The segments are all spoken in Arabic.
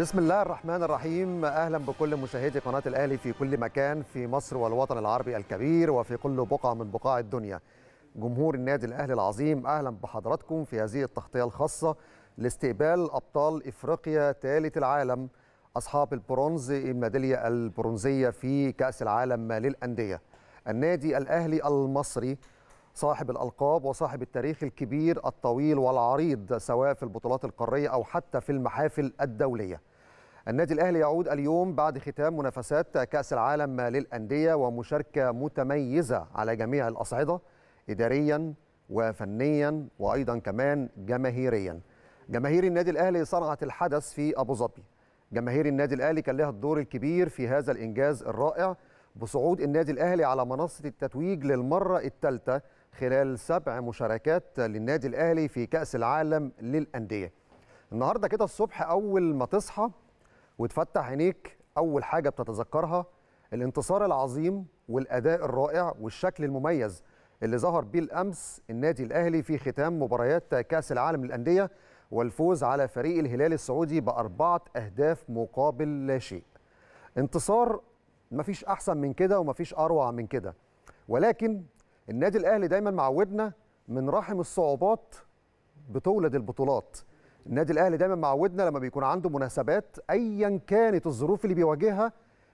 بسم الله الرحمن الرحيم اهلا بكل مشاهدي قناه الاهلي في كل مكان في مصر والوطن العربي الكبير وفي كل بقعه من بقاع الدنيا جمهور النادي الاهلي العظيم اهلا بحضراتكم في هذه التغطيه الخاصه لاستقبال ابطال افريقيا ثالث العالم اصحاب البرونز الميداليه البرونزيه في كاس العالم للانديه النادي الاهلي المصري صاحب الألقاب وصاحب التاريخ الكبير الطويل والعريض سواء في البطولات القارية أو حتى في المحافل الدولية النادي الأهلي يعود اليوم بعد ختام منافسات كأس العالم للأندية ومشاركة متميزة على جميع الأصعدة إداريا وفنيا وأيضا كمان جماهيريا جماهير النادي الأهلي صنعت الحدث في أبو ظبي جماهير النادي الأهلي كان لها الدور الكبير في هذا الإنجاز الرائع بصعود النادي الأهلي على منصة التتويج للمرة الثالثة خلال سبع مشاركات للنادي الأهلي في كأس العالم للأندية النهاردة كده الصبح أول ما تصحى وتفتح عينيك اول حاجه بتتذكرها الانتصار العظيم والاداء الرائع والشكل المميز اللي ظهر بيه الامس النادي الاهلي في ختام مباريات كاس العالم للانديه والفوز على فريق الهلال السعودي باربعه اهداف مقابل لا شيء انتصار مفيش احسن من كده ومفيش اروع من كده ولكن النادي الاهلي دايما معودنا من رحم الصعوبات بتولد البطولات النادي الاهلي دايما معودنا لما بيكون عنده مناسبات ايا كانت الظروف اللي بيواجهها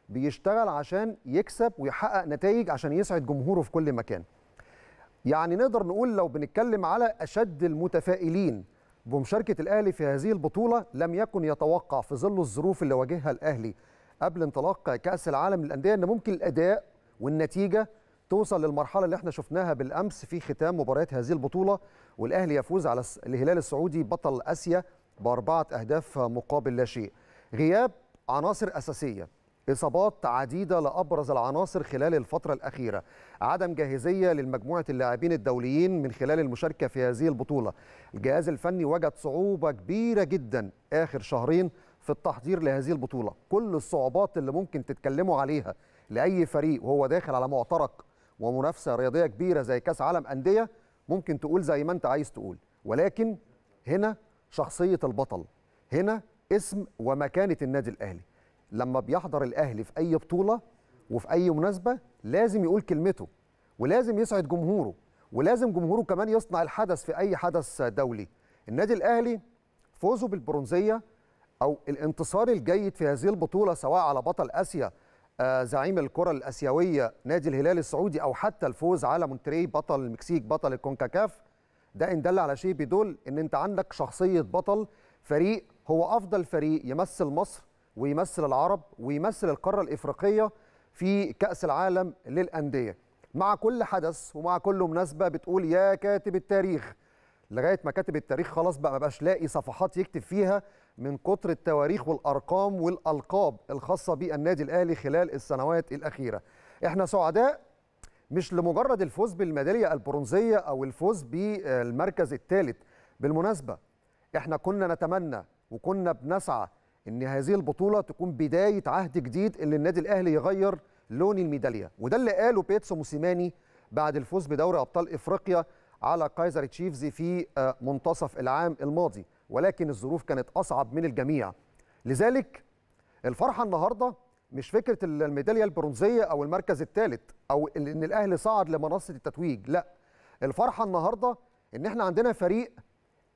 بيشتغل عشان يكسب ويحقق نتائج عشان يسعد جمهوره في كل مكان يعني نقدر نقول لو بنتكلم على اشد المتفائلين بمشاركه الاهلي في هذه البطوله لم يكن يتوقع في ظل الظروف اللي واجهها الاهلي قبل انطلاق كاس العالم للانديه ان ممكن الاداء والنتيجه توصل للمرحله اللي احنا شفناها بالامس في ختام مباريات هذه البطوله والاهلي يفوز على الهلال السعودي بطل اسيا باربعه اهداف مقابل لا شيء غياب عناصر اساسيه اصابات عديده لابرز العناصر خلال الفتره الاخيره عدم جاهزيه لمجموعه اللاعبين الدوليين من خلال المشاركه في هذه البطوله الجهاز الفني وجد صعوبه كبيره جدا اخر شهرين في التحضير لهذه البطوله كل الصعوبات اللي ممكن تتكلموا عليها لاي فريق وهو داخل على معترك ومنافسه رياضيه كبيره زي كاس عالم انديه ممكن تقول زي ما انت عايز تقول ولكن هنا شخصيه البطل هنا اسم ومكانه النادي الاهلي لما بيحضر الاهلي في اي بطوله وفي اي مناسبه لازم يقول كلمته ولازم يسعد جمهوره ولازم جمهوره كمان يصنع الحدث في اي حدث دولي النادي الاهلي فوزه بالبرونزيه او الانتصار الجيد في هذه البطوله سواء على بطل اسيا آه، زعيم الكرة الآسيوية نادي الهلال السعودي أو حتى الفوز على مونتري بطل المكسيك بطل الكونكاكاف ده إن دل على شيء بيدل إن أنت عندك شخصية بطل فريق هو أفضل فريق يمثل مصر ويمثل العرب ويمثل القارة الإفريقية في كأس العالم للأندية مع كل حدث ومع كل مناسبة بتقول يا كاتب التاريخ لغاية ما كاتب التاريخ خلاص بقى ما بقاش لاقي صفحات يكتب فيها من كتر التواريخ والارقام والالقاب الخاصه بالنادي الاهلي خلال السنوات الاخيره احنا سعداء مش لمجرد الفوز بالميداليه البرونزيه او الفوز بالمركز الثالث بالمناسبه احنا كنا نتمنى وكنا بنسعى ان هذه البطوله تكون بدايه عهد جديد اللي النادي الاهلي يغير لون الميداليه وده اللي قاله بيتسو موسيماني بعد الفوز بدوري ابطال افريقيا على كايزر تشيفز في آه، منتصف العام الماضي ولكن الظروف كانت اصعب من الجميع لذلك الفرحه النهارده مش فكره الميداليه البرونزيه او المركز الثالث او ان الاهلي صعد لمنصه التتويج لا الفرحه النهارده ان احنا عندنا فريق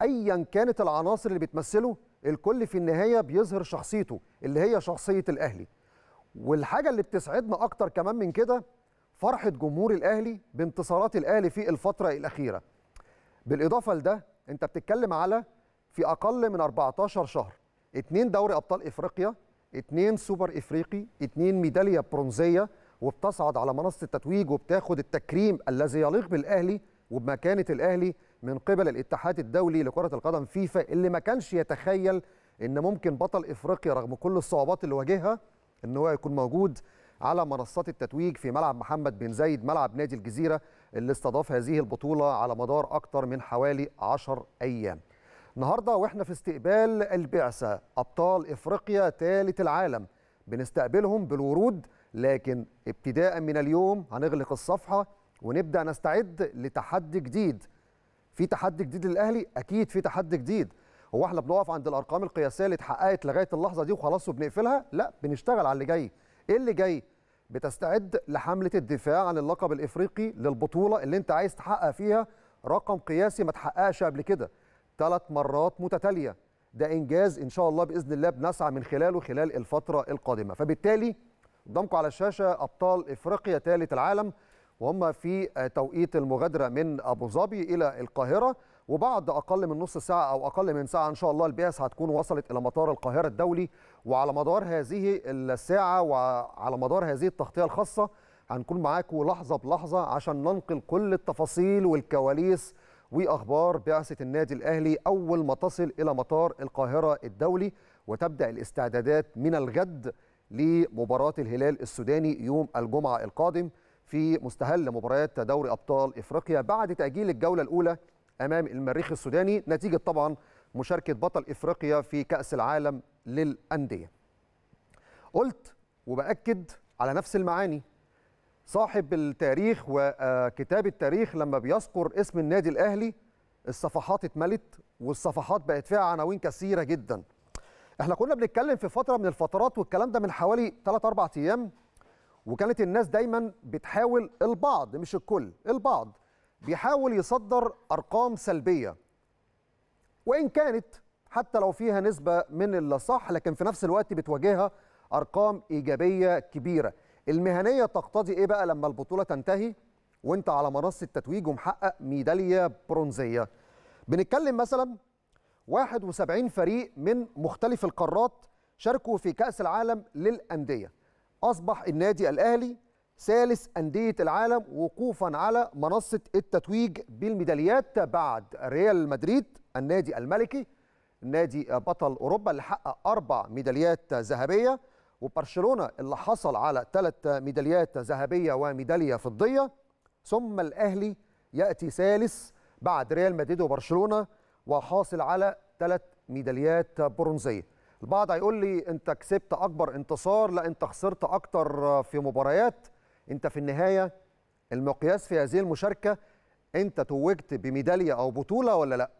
ايا كانت العناصر اللي بتمثله الكل في النهايه بيظهر شخصيته اللي هي شخصيه الاهلي والحاجه اللي بتسعدنا اكتر كمان من كده فرحه جمهور الاهلي بانتصارات الاهلي في الفتره الاخيره بالاضافه لده انت بتتكلم على في اقل من 14 شهر اتنين دوري ابطال افريقيا اتنين سوبر افريقي اتنين ميداليه برونزيه وبتصعد على منصه التتويج وبتاخد التكريم الذي يليق بالاهلي وبمكانه الاهلي من قبل الاتحاد الدولي لكره القدم فيفا اللي ما كانش يتخيل ان ممكن بطل افريقيا رغم كل الصعوبات اللي واجهها ان هو يكون موجود على منصات التتويج في ملعب محمد بن زايد ملعب نادي الجزيره اللي استضاف هذه البطوله على مدار اكثر من حوالي 10 ايام النهارده واحنا في استقبال البعثه ابطال افريقيا ثالث العالم بنستقبلهم بالورود لكن ابتداء من اليوم هنغلق الصفحه ونبدا نستعد لتحدي جديد في تحدي جديد للاهلي اكيد في تحدي جديد هو احنا بنقف عند الارقام القياسيه اللي اتحققت لغايه اللحظه دي وخلاص وبنقفلها لا بنشتغل على اللي جاي ايه اللي جاي بتستعد لحمله الدفاع عن اللقب الافريقي للبطوله اللي انت عايز تحقق فيها رقم قياسي ما تحققش قبل كده ثلاث مرات متتاليه ده انجاز ان شاء الله باذن الله بنسعى من خلاله خلال الفتره القادمه فبالتالي قدامكم على الشاشه ابطال افريقيا ثالث العالم وهم في توقيت المغادره من ابو ظبي الى القاهره وبعد اقل من نص ساعه او اقل من ساعه ان شاء الله البعث هتكون وصلت الى مطار القاهره الدولي وعلى مدار هذه الساعه وعلى مدار هذه التغطيه الخاصه هنكون معاكم لحظه بلحظه عشان ننقل كل التفاصيل والكواليس واخبار بعثه النادي الاهلي اول ما تصل الى مطار القاهره الدولي وتبدا الاستعدادات من الغد لمباراه الهلال السوداني يوم الجمعه القادم في مستهل مباريات دوري ابطال افريقيا بعد تاجيل الجوله الاولى امام المريخ السوداني نتيجه طبعا مشاركه بطل افريقيا في كاس العالم للانديه. قلت وباكد على نفس المعاني صاحب التاريخ وكتاب التاريخ لما بيذكر اسم النادي الاهلي الصفحات اتملت والصفحات بقت فيها عناوين كثيره جدا احنا كنا بنتكلم في فتره من الفترات والكلام ده من حوالي 3 4 ايام وكانت الناس دايما بتحاول البعض مش الكل البعض بيحاول يصدر ارقام سلبيه وان كانت حتى لو فيها نسبه من الصح لكن في نفس الوقت بتواجهها ارقام ايجابيه كبيره المهنيه تقتضي ايه بقى لما البطوله تنتهي وانت على منصه تتويج ومحقق ميداليه برونزيه بنتكلم مثلا 71 فريق من مختلف القارات شاركوا في كاس العالم للانديه اصبح النادي الاهلي ثالث انديه العالم وقوفا على منصه التتويج بالميداليات بعد ريال مدريد النادي الملكي نادي بطل اوروبا اللي حقق اربع ميداليات ذهبيه وبرشلونه اللي حصل على ثلاث ميداليات ذهبيه وميداليه فضيه ثم الاهلي ياتي ثالث بعد ريال مدريد وبرشلونه وحاصل على ثلاث ميداليات برونزيه البعض هيقول لي انت كسبت اكبر انتصار لا انت خسرت اكتر في مباريات انت في النهايه المقياس في هذه المشاركه انت توجت بميداليه او بطوله ولا لا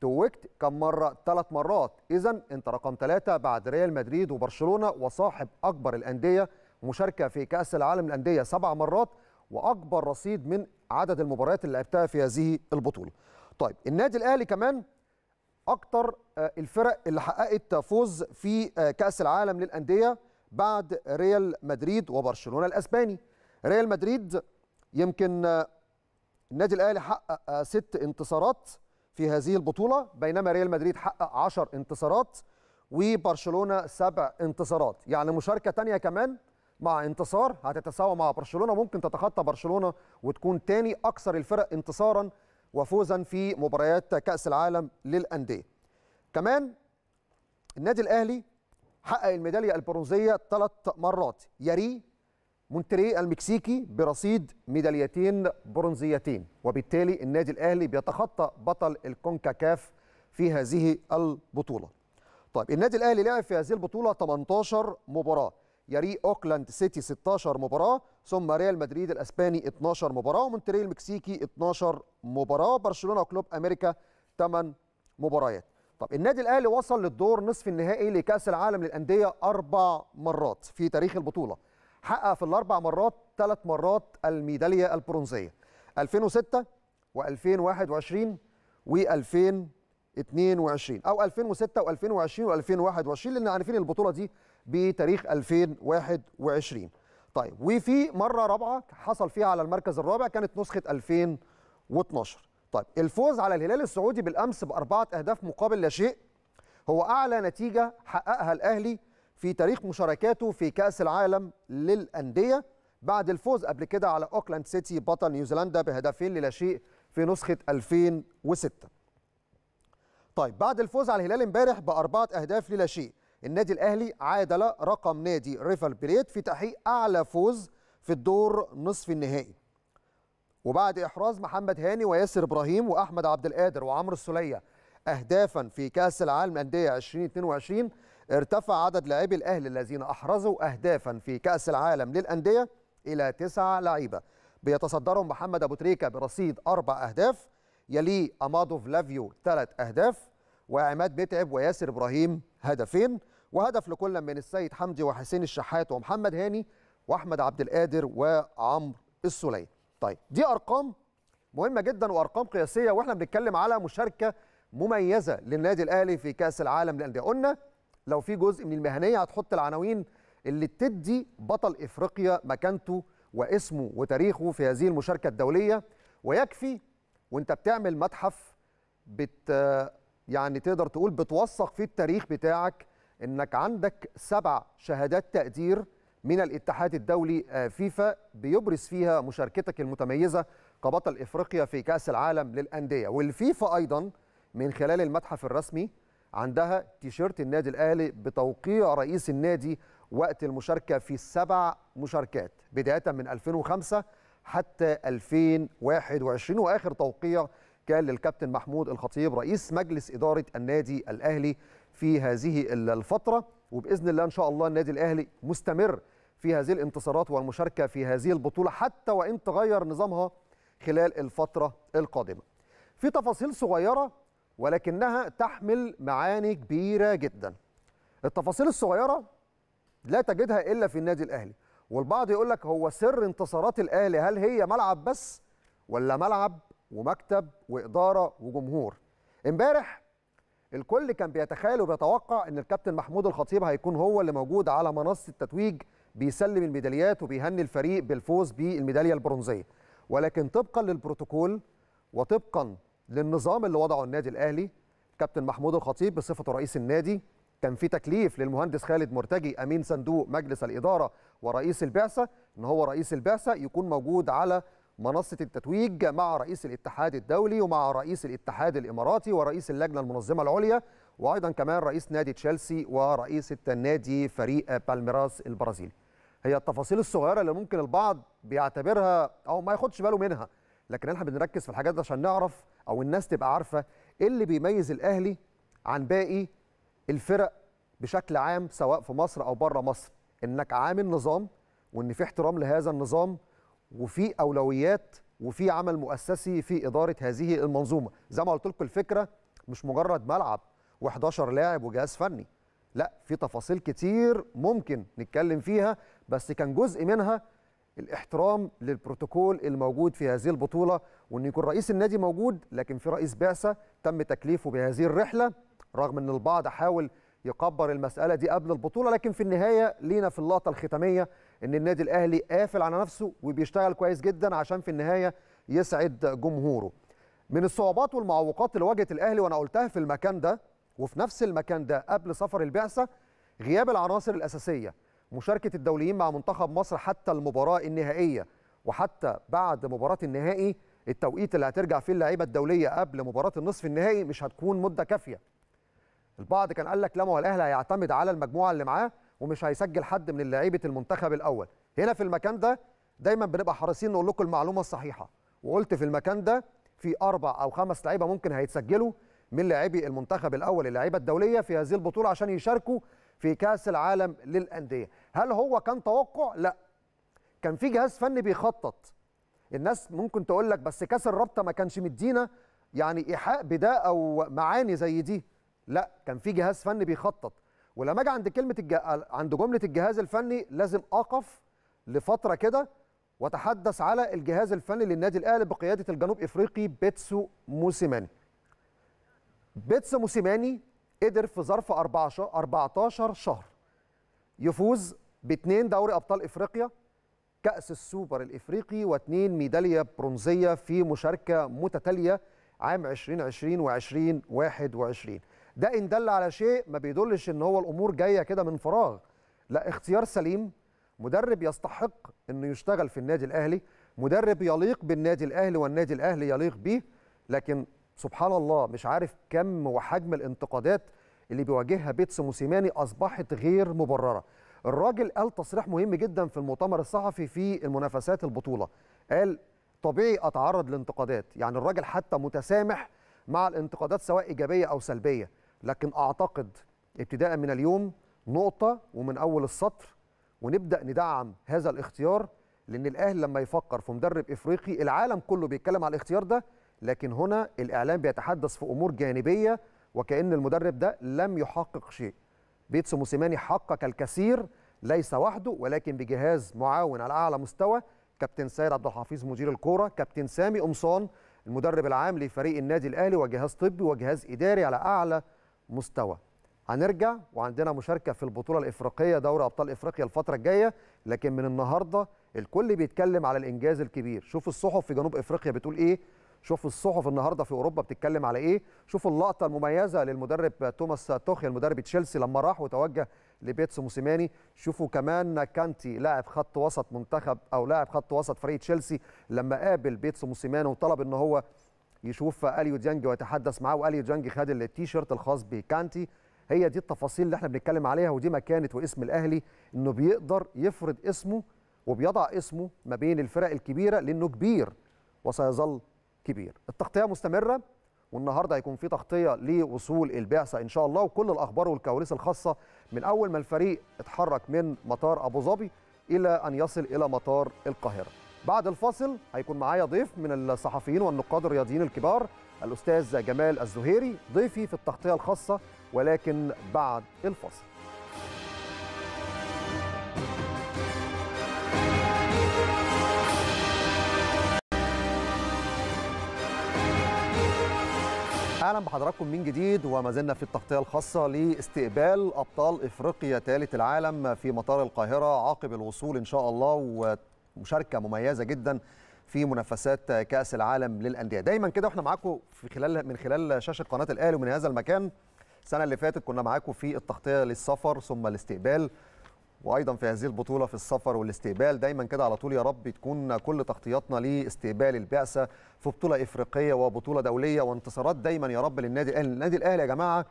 توجت كم مره ثلاث مرات اذا انت رقم ثلاثه بعد ريال مدريد وبرشلونه وصاحب اكبر الانديه مشاركه في كاس العالم للانديه سبع مرات واكبر رصيد من عدد المباريات اللي لعبتها في هذه البطوله طيب النادي الاهلي كمان اكتر آه، الفرق اللي حققت فوز في آه، كاس العالم للانديه بعد ريال مدريد وبرشلونه الاسباني ريال مدريد يمكن آه، النادي الاهلي حقق ست انتصارات في هذه البطولة بينما ريال مدريد حقق 10 انتصارات وبرشلونة سبع انتصارات يعني مشاركة تانية كمان مع انتصار هتتساوى مع برشلونة ممكن تتخطى برشلونة وتكون تاني أكثر الفرق انتصارا وفوزا في مباريات كأس العالم للأندية كمان النادي الأهلي حقق الميدالية البرونزية ثلاث مرات يري مونتري المكسيكي برصيد ميداليتين برونزيتين وبالتالي النادي الاهلي بيتخطى بطل الكونكاكاف في هذه البطوله طيب النادي الاهلي لعب في هذه البطوله 18 مباراه يري اوكلاند سيتي 16 مباراه ثم ريال مدريد الاسباني 12 مباراه ومونتري المكسيكي 12 مباراه برشلونه وكلوب امريكا 8 مباريات طب النادي الاهلي وصل للدور نصف النهائي لكاس العالم للانديه اربع مرات في تاريخ البطوله حقق في الاربع مرات ثلاث مرات الميداليه البرونزيه 2006 و2021 و2022 او 2006 و2020 و2021 لان عارفين البطوله دي بتاريخ 2021 طيب وفي مره رابعه حصل فيها على المركز الرابع كانت نسخه 2012 طيب الفوز على الهلال السعودي بالامس باربعه اهداف مقابل لا شيء هو اعلى نتيجه حققها الاهلي في تاريخ مشاركاته في كأس العالم للأندية بعد الفوز قبل كده على أوكلاند سيتي بطل نيوزيلندا بهدفين للا شيء في نسخة 2006 طيب بعد الفوز على الهلال امبارح بأربعة أهداف للا شيء النادي الأهلي عادل رقم نادي ريفر بليت في تحقيق أعلى فوز في الدور نصف النهائي وبعد إحراز محمد هاني وياسر إبراهيم وأحمد عبد القادر وعمرو السلية أهدافا في كأس العالم للأندية 2022 ارتفع عدد لاعبي الأهلي الذين أحرزوا أهدافا في كأس العالم للأندية إلى تسعة لعيبة بيتصدرهم محمد أبو تريكة برصيد أربع أهداف يليه أمادو فلافيو ثلاث أهداف وعماد متعب وياسر إبراهيم هدفين وهدف لكل من السيد حمدي وحسين الشحات ومحمد هاني وأحمد عبد القادر وعمرو السليم طيب دي أرقام مهمة جدا وأرقام قياسية وإحنا بنتكلم على مشاركة مميزة للنادي الأهلي في كأس العالم للأندية قلنا لو في جزء من المهنيه هتحط العناوين اللي بتدي بطل افريقيا مكانته واسمه وتاريخه في هذه المشاركه الدوليه ويكفي وانت بتعمل متحف بت يعني تقدر تقول بتوثق فيه التاريخ بتاعك انك عندك سبع شهادات تقدير من الاتحاد الدولي آه، فيفا بيبرز فيها مشاركتك المتميزه كبطل افريقيا في كاس العالم للانديه والفيفا ايضا من خلال المتحف الرسمي عندها تيشيرت النادي الاهلي بتوقيع رئيس النادي وقت المشاركه في السبع مشاركات بدايه من 2005 حتى 2021 واخر توقيع كان للكابتن محمود الخطيب رئيس مجلس اداره النادي الاهلي في هذه الفتره وباذن الله ان شاء الله النادي الاهلي مستمر في هذه الانتصارات والمشاركه في هذه البطوله حتى وان تغير نظامها خلال الفتره القادمه. في تفاصيل صغيره ولكنها تحمل معاني كبيرة جدا التفاصيل الصغيرة لا تجدها إلا في النادي الأهلي والبعض يقول لك هو سر انتصارات الأهلي هل هي ملعب بس ولا ملعب ومكتب وإدارة وجمهور امبارح الكل كان بيتخيل وبيتوقع ان الكابتن محمود الخطيب هيكون هو اللي موجود على منصه التتويج بيسلم الميداليات وبيهني الفريق بالفوز بالميداليه البرونزيه ولكن طبقا للبروتوكول وطبقا للنظام اللي وضعه النادي الاهلي كابتن محمود الخطيب بصفته رئيس النادي كان في تكليف للمهندس خالد مرتجي امين صندوق مجلس الاداره ورئيس البعثه ان هو رئيس البعثه يكون موجود على منصه التتويج مع رئيس الاتحاد الدولي ومع رئيس الاتحاد الاماراتي ورئيس اللجنه المنظمه العليا وايضا كمان رئيس نادي تشيلسي ورئيس النادي فريق بالميراس البرازيلي هي التفاصيل الصغيره اللي ممكن البعض بيعتبرها او ما ياخدش باله منها لكن احنا بنركز في الحاجات دي عشان نعرف او الناس تبقى عارفه ايه اللي بيميز الاهلي عن باقي الفرق بشكل عام سواء في مصر او بره مصر انك عامل نظام وان في احترام لهذا النظام وفي اولويات وفي عمل مؤسسي في اداره هذه المنظومه زي ما قلت لكم الفكره مش مجرد ملعب و11 لاعب وجهاز فني لا في تفاصيل كتير ممكن نتكلم فيها بس كان جزء منها الاحترام للبروتوكول الموجود في هذه البطوله وان يكون رئيس النادي موجود لكن في رئيس بعثه تم تكليفه بهذه الرحله رغم ان البعض حاول يكبر المساله دي قبل البطوله لكن في النهايه لينا في اللقطه الختاميه ان النادي الاهلي قافل على نفسه وبيشتغل كويس جدا عشان في النهايه يسعد جمهوره. من الصعوبات والمعوقات اللي واجهت الاهلي وانا قلتها في المكان ده وفي نفس المكان ده قبل سفر البعثه غياب العناصر الاساسيه مشاركه الدوليين مع منتخب مصر حتى المباراه النهائيه وحتى بعد مباراه النهائي التوقيت اللي هترجع فيه اللعيبه الدوليه قبل مباراه النصف النهائي مش هتكون مده كافيه. البعض كان قال لك لا ما هو الاهلي هيعتمد على المجموعه اللي معاه ومش هيسجل حد من لعيبه المنتخب الاول. هنا في المكان ده دايما بنبقى حريصين نقول لكم المعلومه الصحيحه وقلت في المكان ده في اربع او خمس لعيبه ممكن هيتسجلوا من لاعبي المنتخب الاول اللعيبه الدوليه في هذه البطوله عشان يشاركوا في كاس العالم للانديه هل هو كان توقع لا كان في جهاز فني بيخطط الناس ممكن تقول لك بس كاس الرابطه ما كانش مدينا يعني ايحاء بده او معاني زي دي لا كان في جهاز فني بيخطط ولما اجي عند كلمه الج... عند جمله الجهاز الفني لازم اقف لفتره كده واتحدث على الجهاز الفني للنادي الاهلي بقياده الجنوب افريقي بيتسو موسيماني بيتسو موسيماني قدر في ظرف 14 14 شهر يفوز باثنين دوري ابطال افريقيا كاس السوبر الافريقي واثنين ميداليه برونزيه في مشاركه متتاليه عام 2020 و2021 ده ان دل على شيء ما بيدلش ان هو الامور جايه كده من فراغ لا اختيار سليم مدرب يستحق انه يشتغل في النادي الاهلي مدرب يليق بالنادي الاهلي والنادي الاهلي يليق بيه لكن سبحان الله مش عارف كم وحجم الانتقادات اللي بيواجهها بيتس موسيماني اصبحت غير مبرره الراجل قال تصريح مهم جدا في المؤتمر الصحفي في المنافسات البطوله قال طبيعي اتعرض لانتقادات يعني الراجل حتى متسامح مع الانتقادات سواء ايجابيه او سلبيه لكن اعتقد ابتداء من اليوم نقطه ومن اول السطر ونبدا ندعم هذا الاختيار لان الاهلي لما يفكر في مدرب افريقي العالم كله بيتكلم على الاختيار ده لكن هنا الاعلام بيتحدث في امور جانبيه وكأن المدرب ده لم يحقق شيء بيتسو موسيماني حقق الكثير ليس وحده ولكن بجهاز معاون على أعلى مستوى كابتن سيد عبد الحفيظ مدير الكورة كابتن سامي قمصان المدرب العام لفريق النادي الأهلي وجهاز طبي وجهاز إداري على أعلى مستوى هنرجع وعندنا مشاركة في البطولة الإفريقية دوري أبطال إفريقيا الفترة الجاية لكن من النهاردة الكل بيتكلم على الإنجاز الكبير شوف الصحف في جنوب إفريقيا بتقول إيه شوف الصحف النهارده في اوروبا بتتكلم على ايه شوف اللقطه المميزه للمدرب توماس توخي المدرب تشيلسي لما راح وتوجه لبيتسو موسيماني شوفوا كمان كانتي لاعب خط وسط منتخب او لاعب خط وسط فريق تشيلسي لما قابل بيتسو موسيماني وطلب ان هو يشوف اليو ديانج ويتحدث معاه واليو ديانج خد التيشيرت الخاص بكانتي هي دي التفاصيل اللي احنا بنتكلم عليها ودي مكانه واسم الاهلي انه بيقدر يفرض اسمه وبيضع اسمه ما بين الفرق الكبيره لانه كبير وسيظل كبير التغطيه مستمره والنهارده هيكون في تغطيه لوصول البعثه ان شاء الله وكل الاخبار والكواليس الخاصه من اول ما الفريق اتحرك من مطار ابو ظبي الى ان يصل الى مطار القاهره بعد الفاصل هيكون معايا ضيف من الصحفيين والنقاد الرياضيين الكبار الاستاذ جمال الزهيري ضيفي في التغطيه الخاصه ولكن بعد الفاصل اهلا بحضراتكم من جديد وما زلنا في التغطيه الخاصه لاستقبال ابطال افريقيا ثالث العالم في مطار القاهره عقب الوصول ان شاء الله ومشاركه مميزه جدا في منافسات كاس العالم للانديه دايما كده واحنا معاكم في خلال من خلال شاشه قناه الاهلي ومن هذا المكان السنه اللي فاتت كنا معاكم في التغطيه للسفر ثم الاستقبال وايضا في هذه البطوله في السفر والاستقبال دايما كده على طول يا رب تكون كل تغطياتنا لاستقبال البعثه في بطوله افريقيه وبطوله دوليه وانتصارات دايما يا رب للنادي الاهلي النادي الاهلي يا جماعه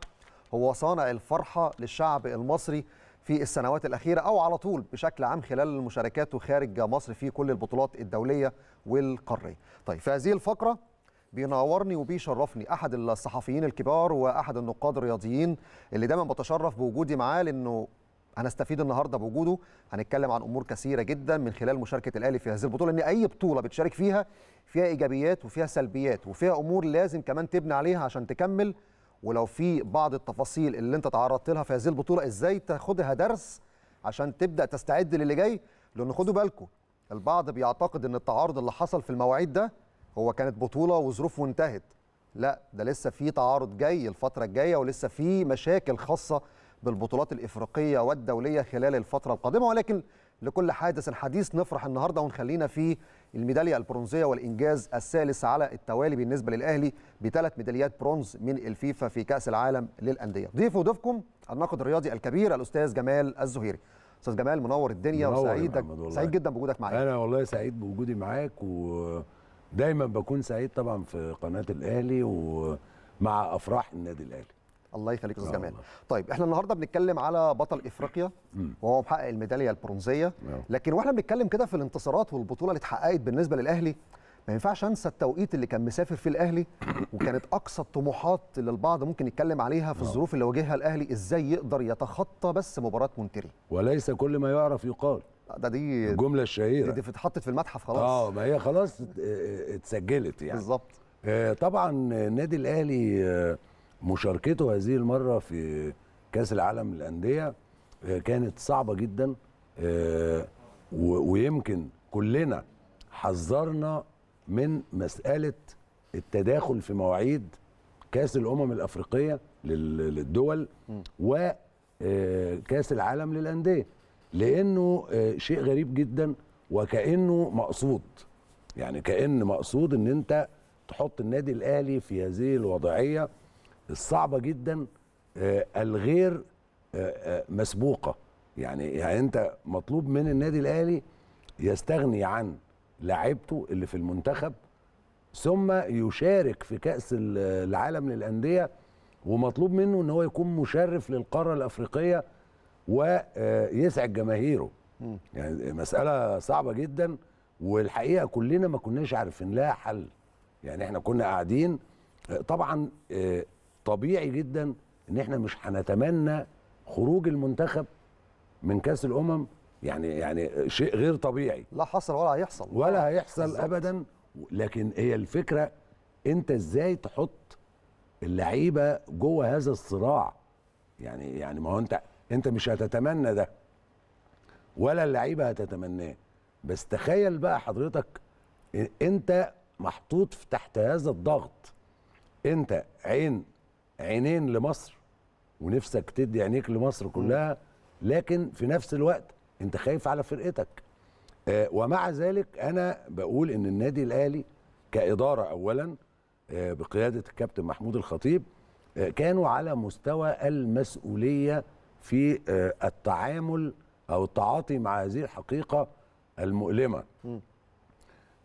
هو صانع الفرحه للشعب المصري في السنوات الاخيره او على طول بشكل عام خلال مشاركاته خارج مصر في كل البطولات الدوليه والقاريه طيب في هذه الفقره بينورني وبيشرفني احد الصحفيين الكبار واحد النقاد الرياضيين اللي دايما بتشرف بوجودي معاه لانه هنستفيد النهارده بوجوده هنتكلم عن امور كثيره جدا من خلال مشاركه الاهلي في هذه البطوله لان اي بطوله بتشارك فيها فيها ايجابيات وفيها سلبيات وفيها امور لازم كمان تبني عليها عشان تكمل ولو في بعض التفاصيل اللي انت تعرضت لها في هذه البطوله ازاي تاخدها درس عشان تبدا تستعد للي جاي لان خدوا بالكم البعض بيعتقد ان التعارض اللي حصل في المواعيد ده هو كانت بطوله وظروف وانتهت لا ده لسه في تعارض جاي الفتره الجايه ولسه في مشاكل خاصه بالبطولات الإفريقية والدولية خلال الفترة القادمة ولكن لكل حادث حديث نفرح النهارده ونخلينا في الميداليه البرونزيه والانجاز الثالث على التوالي بالنسبه للاهلي بثلاث ميداليات برونز من الفيفا في كاس العالم للانديه ضيف وضيفكم الناقد الرياضي الكبير الاستاذ جمال الزهيري استاذ جمال منور الدنيا منور وسعيدك سعيد جدا بوجودك معايا انا والله سعيد بوجودي معاك ودايما بكون سعيد طبعا في قناه الاهلي ومع افراح النادي الاهلي الله يخليك يا جمال طيب احنا النهارده بنتكلم على بطل افريقيا وهو محقق الميداليه البرونزيه لكن واحنا بنتكلم كده في الانتصارات والبطوله اللي اتحققت بالنسبه للاهلي ما ينفعش انسى التوقيت اللي كان مسافر فيه الاهلي وكانت اقصى الطموحات اللي البعض ممكن يتكلم عليها في الظروف اللي واجهها الاهلي ازاي يقدر يتخطى بس مباراه مونتري وليس كل ما يعرف يقال ده دي الجمله الشهيره دي, اتحطت في المتحف خلاص اه ما هي خلاص اتسجلت يعني بالظبط آه، طبعا النادي آه، الاهلي آه مشاركته هذه المره في كاس العالم للانديه آه، كانت صعبه جدا آه، ويمكن كلنا حذرنا من مساله التداخل في مواعيد كاس الامم الافريقيه للدول وكاس آه، العالم للانديه لانه شيء غريب جدا وكانه مقصود يعني كان مقصود ان انت تحط النادي الاهلي في هذه الوضعيه الصعبه جدا آه، الغير آه، آه، مسبوقه يعني, يعني انت مطلوب من النادي الاهلي يستغني عن لاعيبته اللي في المنتخب ثم يشارك في كاس العالم للانديه ومطلوب منه ان هو يكون مشرف للقاره الافريقيه ويسعد جماهيره يعني مساله صعبه جدا والحقيقه كلنا ما كناش عارفين لها حل يعني احنا كنا قاعدين طبعا طبيعي جدا ان احنا مش هنتمنى خروج المنتخب من كاس الامم يعني يعني شيء غير طبيعي لا حصل ولا هيحصل ولا هيحصل بالزبط. ابدا لكن هي الفكره انت ازاي تحط اللعيبه جوه هذا الصراع يعني يعني ما هو انت انت مش هتتمنى ده ولا اللعيبه هتتمناه بس تخيل بقى حضرتك انت محطوط تحت هذا الضغط انت عين عينين لمصر ونفسك تدي عينيك لمصر كلها لكن في نفس الوقت انت خايف على فرقتك آه، ومع ذلك انا بقول ان النادي الاهلي كاداره اولا آه، بقياده الكابتن محمود الخطيب آه، كانوا على مستوى المسؤوليه في التعامل او التعاطي مع هذه الحقيقه المؤلمه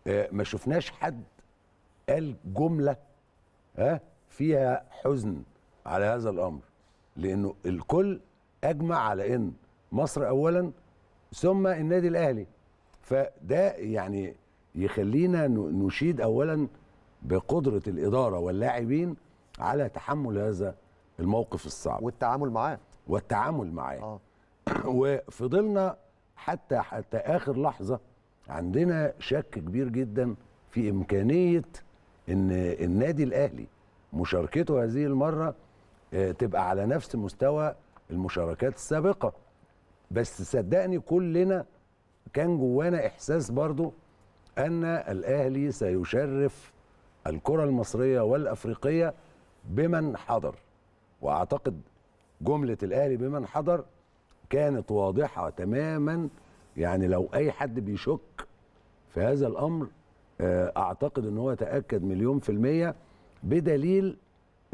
ما شفناش حد قال جمله ها فيها حزن على هذا الامر لانه الكل اجمع على ان مصر اولا ثم النادي الاهلي فده يعني يخلينا نشيد اولا بقدره الاداره واللاعبين على تحمل هذا الموقف الصعب والتعامل معاه والتعامل معاه آه. وفضلنا حتى حتى اخر لحظه عندنا شك كبير جدا في امكانيه ان النادي الاهلي مشاركته هذه المرة آه، تبقى على نفس مستوى المشاركات السابقة بس صدقني كلنا كان جوانا إحساس برضو أن الأهلي سيشرف الكرة المصرية والأفريقية بمن حضر وأعتقد جملة الأهلي بمن حضر كانت واضحة تماما يعني لو أي حد بيشك في هذا الأمر آه، أعتقد أنه تأكد مليون في المية بدليل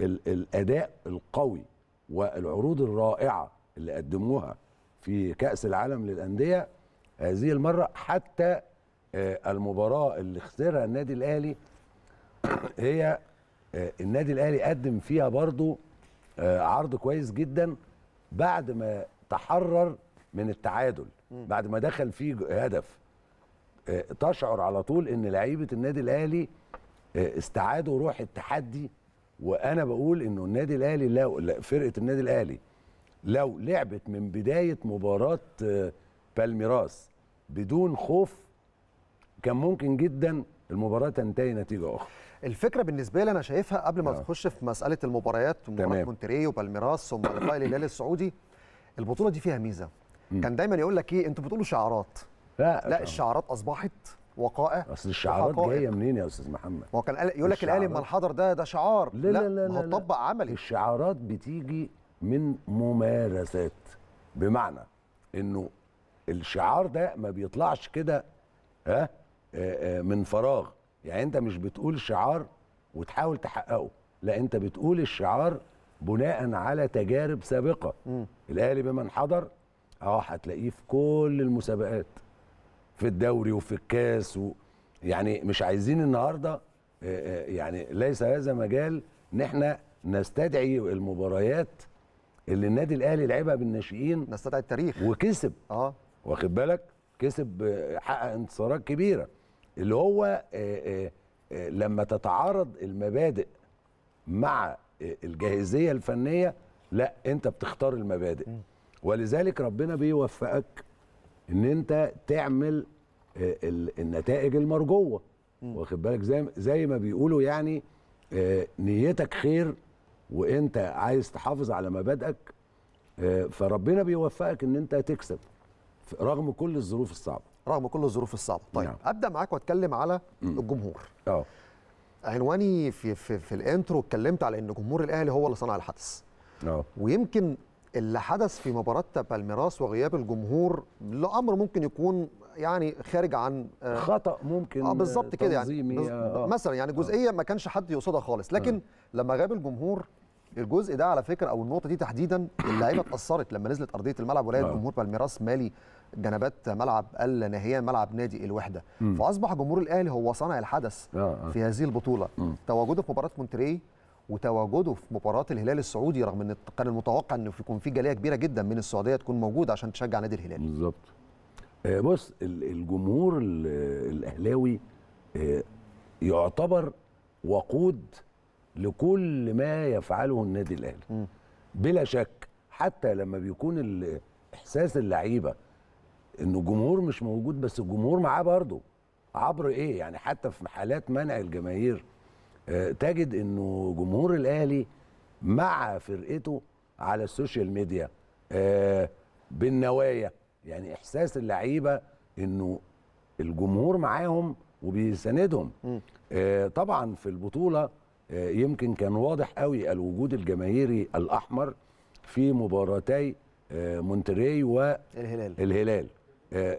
الاداء القوي والعروض الرائعه اللي قدموها في كاس العالم للانديه هذه المره حتى آه، المباراه اللي خسرها النادي الاهلي هي آه، النادي الاهلي قدم فيها برضو آه، عرض كويس جدا بعد ما تحرر من التعادل بعد ما دخل فيه هدف تشعر على طول ان لعيبه النادي الاهلي استعادوا روح التحدي وانا بقول انه النادي الاهلي لو فرقه النادي الاهلي لو لعبت من بدايه مباراه آه، بالميراس بدون خوف كان ممكن جدا المباراه تنتهي نتيجه اخرى الفكره بالنسبه لي انا شايفها قبل ما آه. تخش في مساله المباريات مباراه مونتري وبالميراس ثم لقاء الهلال السعودي البطوله دي فيها ميزه م. كان دايما يقول لك ايه انتوا بتقولوا شعارات لا لا آه. الشعارات اصبحت وقائع اصل الشعارات جايه منين يا استاذ محمد؟ هو كان يقول لك الاهلي لما حضر ده ده شعار لا لا لا, لا, لا طبق عملي الشعارات بتيجي من ممارسات بمعنى انه الشعار ده ما بيطلعش كده ها آه، آه، من فراغ يعني انت مش بتقول شعار وتحاول تحققه لا انت بتقول الشعار بناء على تجارب سابقه الاهلي بمن حضر اه هتلاقيه في كل المسابقات في الدوري وفي الكاس و... يعني مش عايزين النهارده آه، آه، يعني ليس هذا مجال ان احنا نستدعي المباريات اللي النادي الاهلي لعبها بالناشئين نستدعي التاريخ وكسب اه واخد بالك كسب آه، حقق انتصارات كبيره اللي هو لما تتعارض المبادئ مع الجاهزيه الفنيه لا انت بتختار المبادئ ولذلك ربنا بيوفقك ان انت تعمل آه، النتائج المرجوه واخد بالك زي زي ما بيقولوا يعني آه، نيتك خير وانت عايز تحافظ على مبادئك آه، فربنا بيوفقك ان انت تكسب رغم كل الظروف الصعبه رغم كل الظروف الصعبه طيب نعم. ابدا معاك واتكلم على الجمهور اه عنواني في في, في الانترو اتكلمت على ان جمهور الاهلي هو اللي صنع الحدث اه ويمكن اللي حدث في مباراه بالميراس وغياب الجمهور لامر ممكن يكون يعني خارج عن آه، خطا ممكن اه بالظبط كده يعني آه،, آه. مثلا يعني جزئيه آه. ما كانش حد يقصدها خالص لكن آه. لما غاب الجمهور الجزء ده على فكره او النقطه دي تحديدا اللعيبه اتاثرت لما نزلت ارضيه الملعب ولقيت آه. جمهور بالميراس مالي جنبات ملعب النهائي ملعب نادي الوحده فاصبح جمهور الاهلي هو صانع الحدث آه. في هذه البطوله تواجده في مباراه مونتريه وتواجده في مباراه الهلال السعودي رغم ان كان المتوقع انه يكون في جاليه كبيره جدا من السعوديه تكون موجوده عشان تشجع نادي الهلال بالظبط آه، بص الجمهور الاهلاوي آه، يعتبر وقود لكل ما يفعله النادي الاهلي بلا شك حتى لما بيكون احساس اللعيبه انه الجمهور مش موجود بس الجمهور معاه برضه عبر ايه يعني حتى في حالات منع الجماهير آه، تجد انه جمهور الاهلي مع فرقته على السوشيال ميديا آه، بالنوايا يعني احساس اللعيبه انه الجمهور معاهم وبيساندهم آه، طبعا في البطوله يمكن كان واضح قوي الوجود الجماهيري الاحمر في مباراتي مونتري والهلال الهلال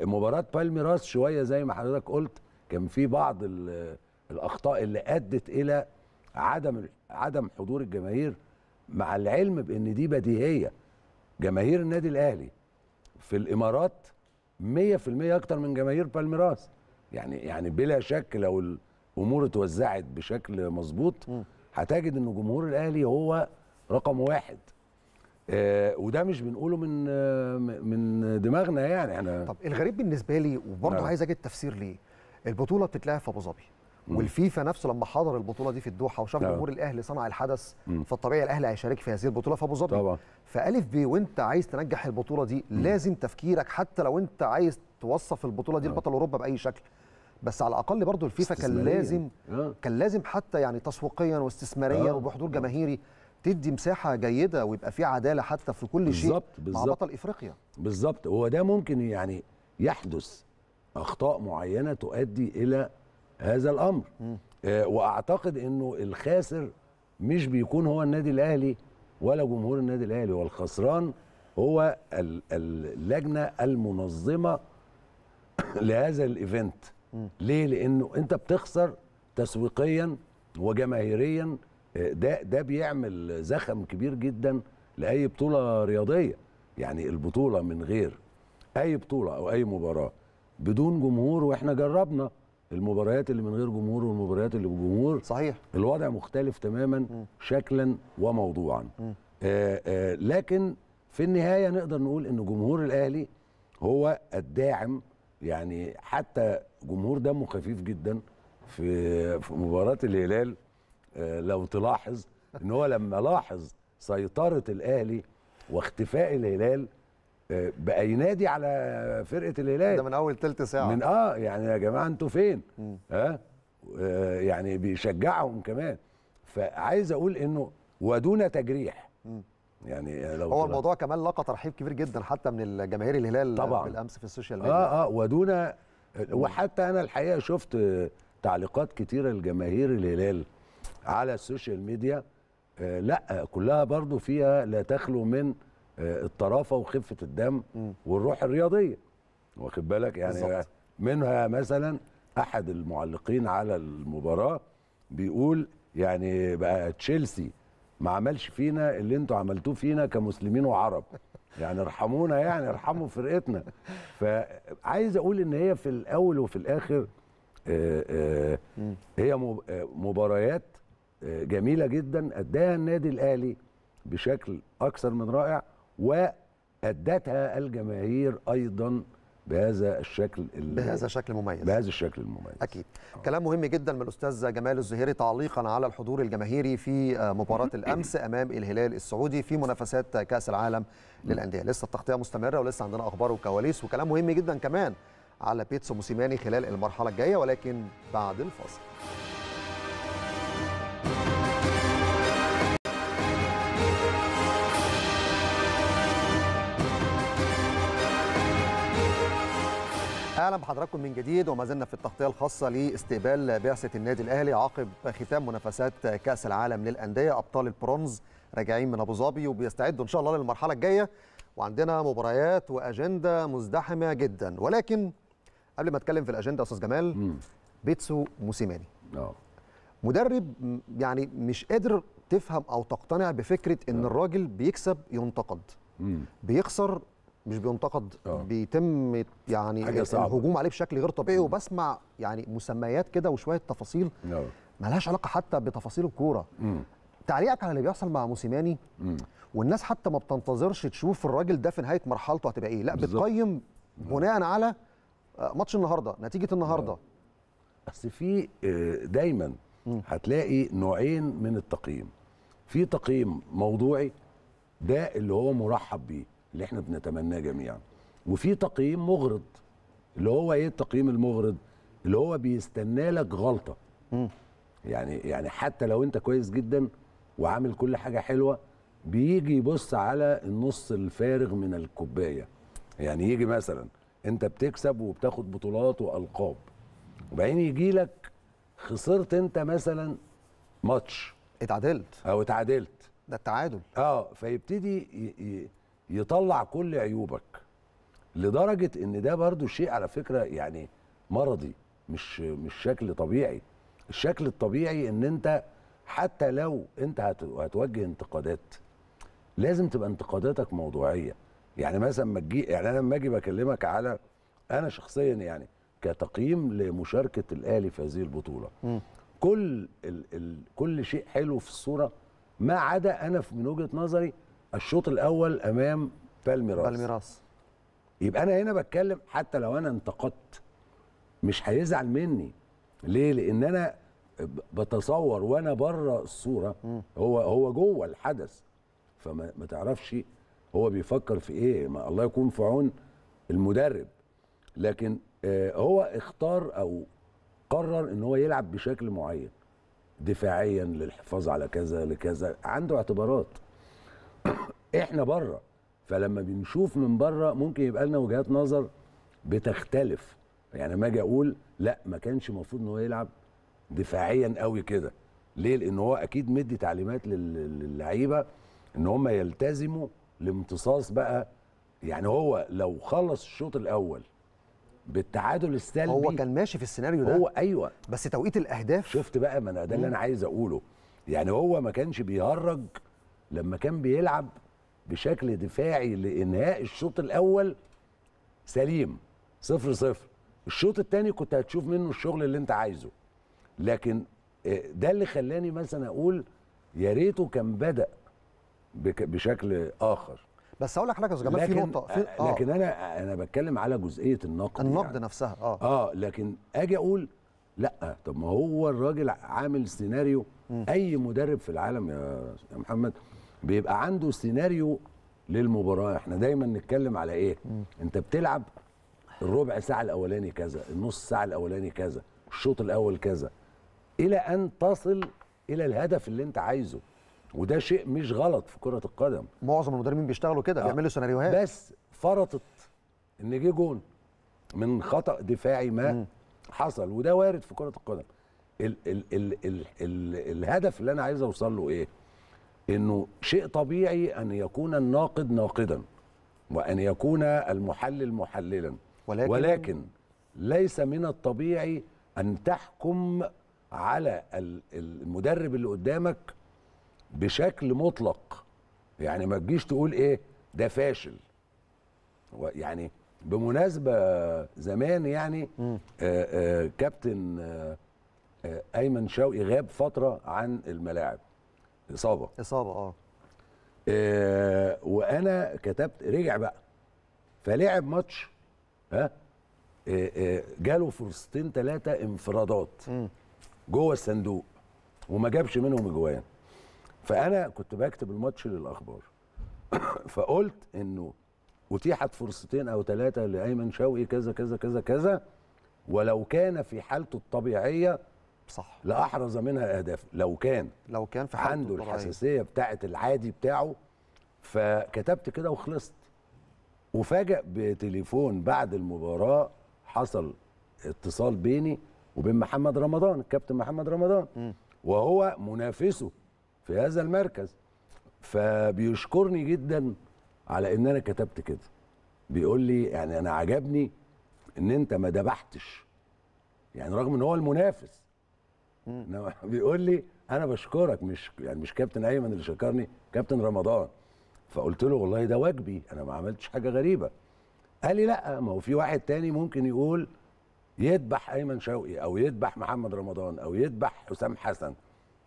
مباراه بالميراس شويه زي ما حضرتك قلت كان في بعض الاخطاء اللي ادت الى عدم عدم حضور الجماهير مع العلم بان دي بديهيه جماهير النادي الاهلي في الامارات 100% اكتر من جماهير بالميراس يعني يعني بلا شك لو الامور اتوزعت بشكل مظبوط هتجد ان جمهور الاهلي هو رقم واحد آه وده مش بنقوله من آه من دماغنا يعني احنا طب الغريب بالنسبه لي وبرضه نعم. عايز اجد تفسير ليه البطوله بتتلعب في ابو ظبي والفيفا نفسه لما حضر البطوله دي في الدوحه وشاف جمهور الاهلي صنع الحدث مم. فالطبيعي الاهلي هيشارك في هذه البطوله في ابو ظبي طبعا فالف ب وانت عايز تنجح البطوله دي مم. لازم تفكيرك حتى لو انت عايز توصف البطوله دي آه. لبطل اوروبا باي شكل بس على الاقل برضه الفيفا كان لازم آه. كان لازم حتى يعني تسويقيا واستثماريا آه. وبحضور آه. جماهيري تدي مساحه جيده ويبقى في عداله حتى في كل بالزبط. شيء بالزبط. مع بطل افريقيا بالظبط هو ده ممكن يعني يحدث اخطاء معينه تؤدي الى هذا الامر آه، واعتقد انه الخاسر مش بيكون هو النادي الاهلي ولا جمهور النادي الاهلي والخسران هو اللجنه المنظمه لهذا الايفنت ليه لانه انت بتخسر تسويقيا وجماهيريا آه، ده ده بيعمل زخم كبير جدا لاي بطوله رياضيه يعني البطوله من غير اي بطوله او اي مباراه بدون جمهور واحنا جربنا المباريات اللي من غير جمهور والمباريات اللي بجمهور صحيح الوضع مختلف تماما م. شكلا وموضوعا آآ آآ آه، آه، لكن في النهايه نقدر نقول ان جمهور الاهلي هو الداعم يعني حتى جمهور دمه خفيف جدا في في مباراه الهلال آه، لو تلاحظ ان هو لما لاحظ سيطره الاهلي واختفاء الهلال بقى ينادي على فرقه الهلال ده من اول ثلث ساعه من اه يعني يا جماعه انتوا فين ها آه؟, يعني بيشجعهم كمان فعايز اقول انه ودون تجريح مم. يعني لو هو الموضوع كمان لقى ترحيب كبير جدا حتى من جماهير الهلال طبعا بالامس في السوشيال ميديا اه اه ودون وحتى انا الحقيقه شفت تعليقات كتيره لجماهير الهلال على السوشيال ميديا آه لا كلها برضو فيها لا تخلو من آه، الطرافه وخفه الدم والروح الرياضيه واخد بالك يعني بالزبط. منها مثلا احد المعلقين على المباراه بيقول يعني بقى تشيلسي ما عملش فينا اللي انتوا عملتوه فينا كمسلمين وعرب يعني ارحمونا يعني ارحموا فرقتنا فعايز اقول ان هي في الاول وفي الاخر آه، آه، هي مباريات جميله جدا اداها النادي الاهلي بشكل اكثر من رائع وأدتها الجماهير أيضا بهذا الشكل بهذا الشكل المميز بهذا الشكل المميز اكيد أوه. كلام مهم جدا من الاستاذ جمال الزهيري تعليقا على الحضور الجماهيري في آه، مباراه الامس امام الهلال السعودي في منافسات كاس العالم للانديه لسه التغطيه مستمره ولسه عندنا اخبار وكواليس وكلام مهم جدا كمان على بيتسو موسيماني خلال المرحله الجايه ولكن بعد الفاصل اهلا بحضراتكم من جديد وما زلنا في التغطيه الخاصه لاستقبال بعثه النادي الاهلي عقب ختام منافسات كاس العالم للانديه ابطال البرونز راجعين من ابو ظبي وبيستعدوا ان شاء الله للمرحله الجايه وعندنا مباريات واجنده مزدحمه جدا ولكن قبل ما اتكلم في الاجنده يا استاذ جمال بيتسو موسيماني آه. مدرب يعني مش قادر تفهم او تقتنع بفكره ان آه. الراجل بيكسب ينتقد بيخسر مش بينتقد أوه. بيتم يعني الهجوم عليه بشكل غير طبيعي مم. وبسمع يعني مسميات كده وشويه تفاصيل آه. ما لهاش علاقه حتى بتفاصيل الكوره تعليقك على اللي بيحصل مع موسيماني والناس حتى ما بتنتظرش تشوف الراجل ده في نهايه مرحلته هتبقى ايه لا بالزبط. بتقيم بناء على آه، ماتش النهارده نتيجه النهارده بس في آه، دايما هتلاقي نوعين من التقييم في تقييم موضوعي ده اللي هو مرحب بيه اللي احنا بنتمناه جميعا وفي تقييم مغرض اللي هو ايه التقييم المغرض اللي هو بيستنى لك غلطه يعني يعني حتى لو انت كويس جدا وعامل كل حاجه حلوه بيجي يبص على النص الفارغ من الكوبايه يعني يجي مثلا انت بتكسب وبتاخد بطولات والقاب وبعدين يجي لك خسرت انت مثلا ماتش اتعادلت او اتعادلت ده التعادل اه فيبتدي ي... ي... يطلع كل عيوبك لدرجه ان ده برضو شيء على فكره يعني مرضي مش مش شكل طبيعي الشكل الطبيعي ان انت حتى لو انت هتوجه انتقادات لازم تبقى انتقاداتك موضوعيه يعني مثلا ما تجي يعني انا لما اجي بكلمك على انا شخصيا يعني كتقييم لمشاركه الاهلي في هذه البطوله م. كل ال ال كل شيء حلو في الصوره ما عدا انا من وجهه نظري الشوط الاول امام بالميراس بالميراس يبقى انا هنا بتكلم حتى لو انا انتقدت مش هيزعل مني ليه لان انا بتصور وانا بره الصوره هو هو جوه الحدث فما تعرفش هو بيفكر في ايه ما الله يكون في عون المدرب لكن آه، هو اختار او قرر ان هو يلعب بشكل معين دفاعيا للحفاظ على كذا لكذا عنده اعتبارات احنا بره فلما بنشوف من بره ممكن يبقى لنا وجهات نظر بتختلف يعني ما اجي اقول لا ما كانش المفروض ان هو يلعب دفاعيا قوي كده ليه لان هو اكيد مدي تعليمات للعيبه ان هم يلتزموا لامتصاص بقى يعني هو لو خلص الشوط الاول بالتعادل السلبي هو كان ماشي في السيناريو ده هو ايوه بس توقيت الاهداف شفت بقى ما انا ده اللي انا عايز اقوله يعني هو ما كانش بيهرج لما كان بيلعب بشكل دفاعي لانهاء الشوط الاول سليم صفر صفر الشوط الثاني كنت هتشوف منه الشغل اللي انت عايزه لكن آه، ده اللي خلاني مثلا اقول يا ريته كان بدا بشكل اخر بس هقول لك حاجه يا جماعه في نقطه في... آه،, آه. لكن انا انا بتكلم على جزئيه النقد يعني. النقد يعني. نفسها اه اه لكن اجي اقول لا طب ما هو الراجل عامل سيناريو م. اي مدرب في العالم يا محمد بيبقى عنده سيناريو للمباراه احنا دايما نتكلم على ايه انت بتلعب الربع ساعه الاولاني كذا النص ساعه الاولاني كذا الشوط الاول كذا الى ان تصل الى الهدف اللي انت عايزه وده شيء مش غلط في كره القدم معظم المدربين بيشتغلوا كده آه. بيعملوا سيناريوهات بس فرطت ان جه جون من خطا دفاعي ما م. حصل وده وارد في كره القدم ال ال ال ال ال الهدف اللي انا عايز اوصل له ايه انه شيء طبيعي ان يكون الناقد ناقدا وان يكون المحلل محللا ولكن, ولكن ليس من الطبيعي ان تحكم على المدرب اللي قدامك بشكل مطلق يعني ما تجيش تقول ايه ده فاشل يعني بمناسبه زمان يعني آآ آآ آه، آه، كابتن آآ آه، ايمن شوقي غاب فتره عن الملاعب اصابه اصابه اه إيه وانا كتبت رجع بقى فلعب ماتش ها أه أه جاله فرصتين ثلاثه انفرادات جوه الصندوق وما جابش منهم اجوان فانا كنت بكتب الماتش للاخبار فقلت انه اتيحت فرصتين او ثلاثه لايمن شوقي كذا كذا كذا كذا ولو كان في حالته الطبيعيه صح لاحرز منها اهداف لو كان لو كان في عنده الحساسيه بتاعه العادي بتاعه فكتبت كده وخلصت وفاجئ بتليفون بعد المباراه حصل اتصال بيني وبين محمد رمضان الكابتن محمد رمضان م. وهو منافسه في هذا المركز فبيشكرني جدا على ان انا كتبت كده بيقول لي يعني انا عجبني ان انت ما دبحتش يعني رغم ان هو المنافس انما بيقول لي انا بشكرك مش يعني مش كابتن ايمن اللي شكرني كابتن رمضان فقلت له والله ده واجبي انا ما عملتش حاجه غريبه قال لي لا ما هو في واحد تاني ممكن يقول يذبح ايمن شوقي او يذبح محمد رمضان او يذبح حسام حسن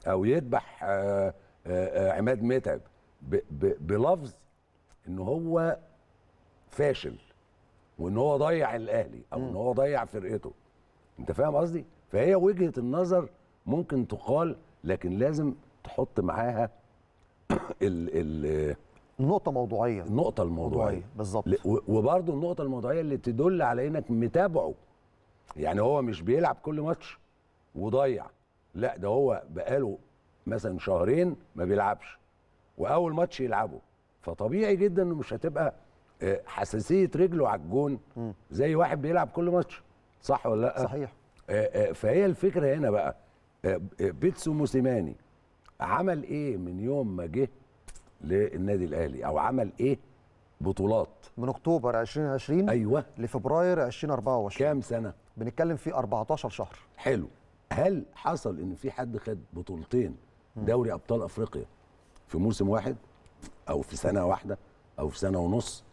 او يذبح آه، آه، آه، عماد متعب بلفظ ان هو فاشل وان هو ضيع الاهلي او ان هو ضيع فرقته انت فاهم قصدي فهي وجهه النظر ممكن تقال لكن لازم تحط معاها ال ال نقطه موضوعيه النقطه الموضوعيه بالظبط وبرده النقطه الموضوعيه اللي تدل على انك متابعه يعني هو مش بيلعب كل ماتش وضيع لا ده هو بقاله مثلا شهرين ما بيلعبش واول ماتش يلعبه فطبيعي جدا انه مش هتبقى آه، حساسيه رجله على الجون زي واحد بيلعب كل ماتش صح ولا لا صحيح آه، آه، فهي الفكره هنا بقى بيتسو موسيماني عمل ايه من يوم ما جه للنادي الاهلي او عمل ايه بطولات من اكتوبر 2020 ايوه لفبراير 2024 كام سنه بنتكلم في 14 شهر حلو هل حصل ان في حد خد بطولتين دوري ابطال افريقيا في موسم واحد او في سنه واحده او في سنه ونص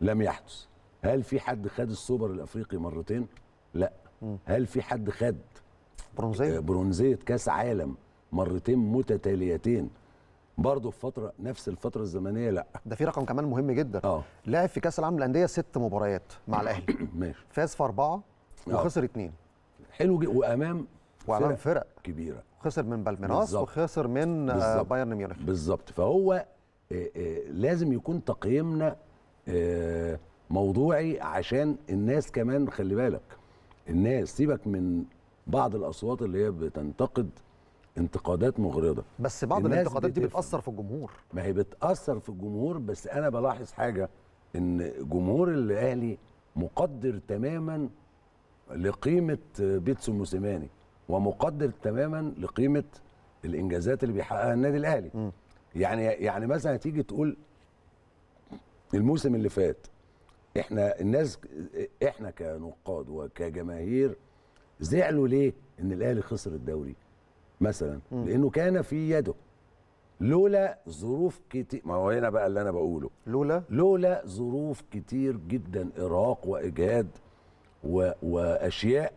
لم يحدث هل في حد خد السوبر الافريقي مرتين لا هل في حد خد برونزيه آه، برونزيه كاس عالم مرتين متتاليتين برضه في فتره نفس الفتره الزمنيه لا ده في رقم كمان مهم جدا اه لعب في كاس العالم للانديه ست مباريات مع الاهلي ماشي فاز في اربعه آه. وخسر اثنين حلو جدا وامام وامام فرق, فرق كبيره خسر من بالميراس وخسر من آه بايرن ميونخ بالظبط فهو آه آه لازم يكون تقييمنا آه، موضوعي عشان الناس كمان خلي بالك الناس سيبك من بعض الاصوات اللي هي بتنتقد انتقادات مغرضه بس بعض الانتقادات دي بتاثر في الجمهور ما هي بتاثر في الجمهور بس انا بلاحظ حاجه ان جمهور الاهلي مقدر تماما لقيمه بيتسو موسيماني ومقدر تماما لقيمه الانجازات اللي بيحققها النادي الاهلي م. يعني يعني مثلا هتيجي تقول الموسم اللي فات احنا الناس احنا كنقاد وكجماهير زعلوا ليه ان الاهلي خسر الدوري مثلا لانه كان في يده لولا ظروف كتير ما هو هنا بقى اللي انا بقوله لولا لولا ظروف كتير جدا ارهاق واجهاد و... واشياء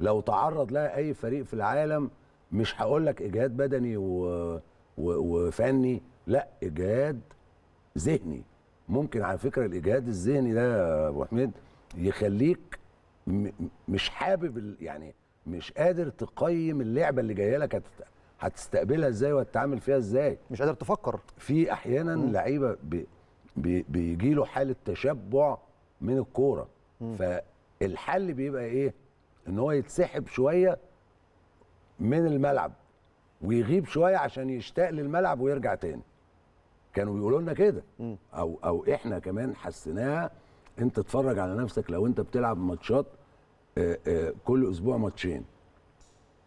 لو تعرض لها اي فريق في العالم مش هقول لك اجهاد بدني و... و... وفني لا اجهاد ذهني ممكن على فكره الاجهاد الذهني ده يا ابو حميد يخليك مش حابب يعني مش قادر تقيم اللعبه اللي جايه لك هتستقبلها ازاي وهتتعامل فيها ازاي مش قادر تفكر في احيانا لعيبه بي بي بيجي له حاله تشبع من الكوره فالحل بيبقى ايه ان هو يتسحب شويه من الملعب ويغيب شويه عشان يشتاق للملعب ويرجع تاني كانوا بيقولوا لنا كده او او احنا كمان حسيناها انت اتفرج على نفسك لو انت بتلعب ماتشات آه، آه، كل اسبوع ماتشين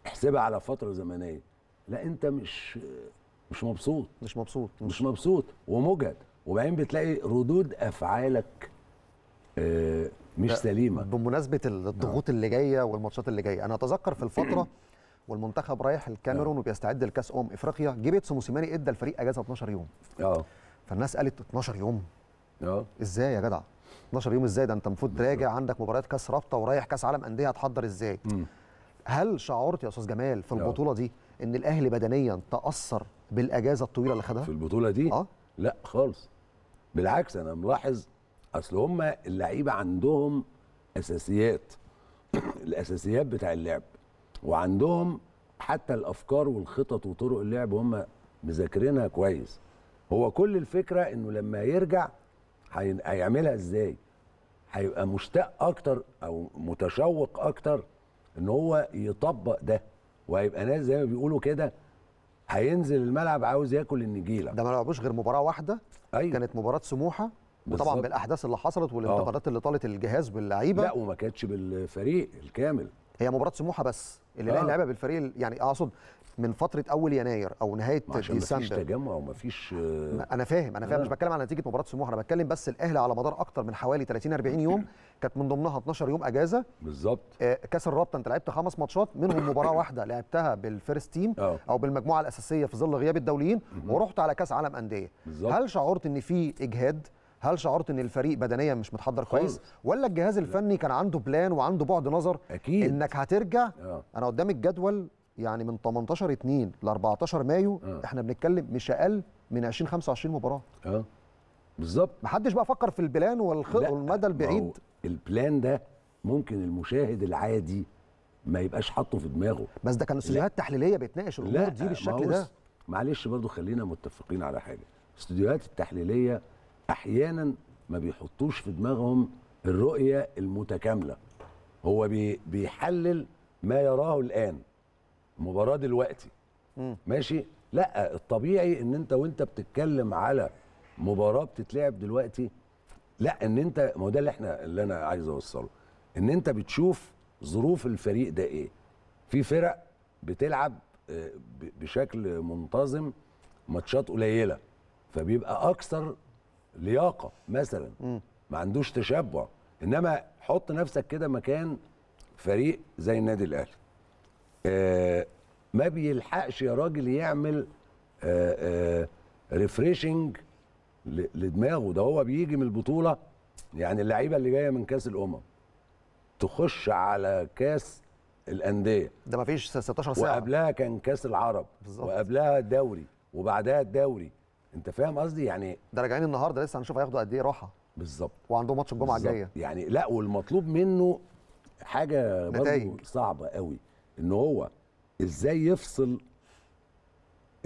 احسبها على فتره زمنيه لا انت مش آه، مش مبسوط مش مبسوط مش, مش مبسوط ومجهد وبعدين بتلاقي ردود افعالك مش سليمه بمناسبه نعم. الضغوط اللي جايه والماتشات اللي جايه انا اتذكر في الفتره والمنتخب رايح الكاميرون نعم. وبيستعد لكاس امم افريقيا جه بيتسو موسيماني ادى الفريق اجازه 12 يوم اه فالناس قالت 12 يوم اه ازاي يا جدع 12 يوم ازاي ده انت المفروض راجع عندك مباريات كاس رابطه ورايح كاس عالم انديه هتحضر ازاي مم. هل شعرت يا استاذ جمال في البطوله دي ان الاهلي بدنيا تاثر بالاجازه الطويله اللي خدها في البطوله دي أه؟ لا خالص بالعكس انا ملاحظ اصل هم اللعيبه عندهم اساسيات الاساسيات بتاع اللعب وعندهم حتى الافكار والخطط وطرق اللعب هم مذاكرينها كويس هو كل الفكره انه لما يرجع هيعملها ازاي هيبقى مشتاق اكتر او متشوق اكتر ان هو يطبق ده وهيبقى ناس زي ما بيقولوا كده هينزل الملعب عاوز ياكل النجيله ده ما لعبوش غير مباراه واحده أيوة. كانت مباراه سموحه وطبعا بالزبط. بالاحداث اللي حصلت والانتقادات آه. اللي طالت الجهاز باللعيبه لا وما كانتش بالفريق الكامل هي مباراه سموحه بس اللي آه. لعبها بالفريق يعني اقصد من فتره اول يناير او نهايه ما ديسمبر مفيش تجمع ومفيش آه انا فاهم انا فاهم مش آه. بتكلم على نتيجه مباراه سموحه انا بتكلم بس الاهلي على مدار اكتر من حوالي 30 40 يوم كانت من ضمنها 12 يوم اجازه بالظبط آه كاس الرابطه انت لعبت خمس ماتشات منهم مباراه واحده لعبتها بالفيرست تيم آه. او بالمجموعه الاساسيه في ظل غياب الدوليين ورحت على كاس عالم انديه هل شعرت ان في اجهاد هل شعرت ان الفريق بدنيا مش متحضر كويس ولا الجهاز الفني كان عنده بلان وعنده بعد نظر أكيد. انك هترجع آه. انا قدام الجدول يعني من 18 2 ل 14 مايو آه. احنا بنتكلم مش اقل من 20 25 مباراه اه بالظبط محدش بقى فكر في البلان والمدى البعيد البلان ده ممكن المشاهد العادي ما يبقاش حاطه في دماغه بس ده كان استوديوهات تحليليه بتناقش الامور دي بالشكل ده معلش برضو خلينا متفقين على حاجه استديوهات التحليليه احيانا ما بيحطوش في دماغهم الرؤيه المتكامله هو بي بيحلل ما يراه الان مباراه دلوقتي م. ماشي لا الطبيعي ان انت وانت بتتكلم على مباراه بتتلعب دلوقتي لا ان انت ما هو ده اللي احنا اللي انا عايز اوصله ان انت بتشوف ظروف الفريق ده ايه في فرق بتلعب آه، بشكل منتظم ماتشات قليله فبيبقى اكثر لياقه مثلا ما عندوش تشبع انما حط نفسك كده مكان فريق زي النادي الاهلي آه، ما بيلحقش يا راجل يعمل ريفريشنج آه، آه، لدماغه ده هو بيجي من البطوله يعني اللعيبه اللي جايه من كاس الامم تخش على كاس الانديه ده ما فيش 16 ساعه وقبلها كان كاس العرب بالظبط وقبلها الدوري وبعدها الدوري انت فاهم قصدي يعني ده راجعين النهارده لسه هنشوف هياخدوا قد ايه راحه بالظبط وعندهم ماتش الجمعه الجايه يعني لا والمطلوب منه حاجه برضه صعبه قوي ان هو ازاي يفصل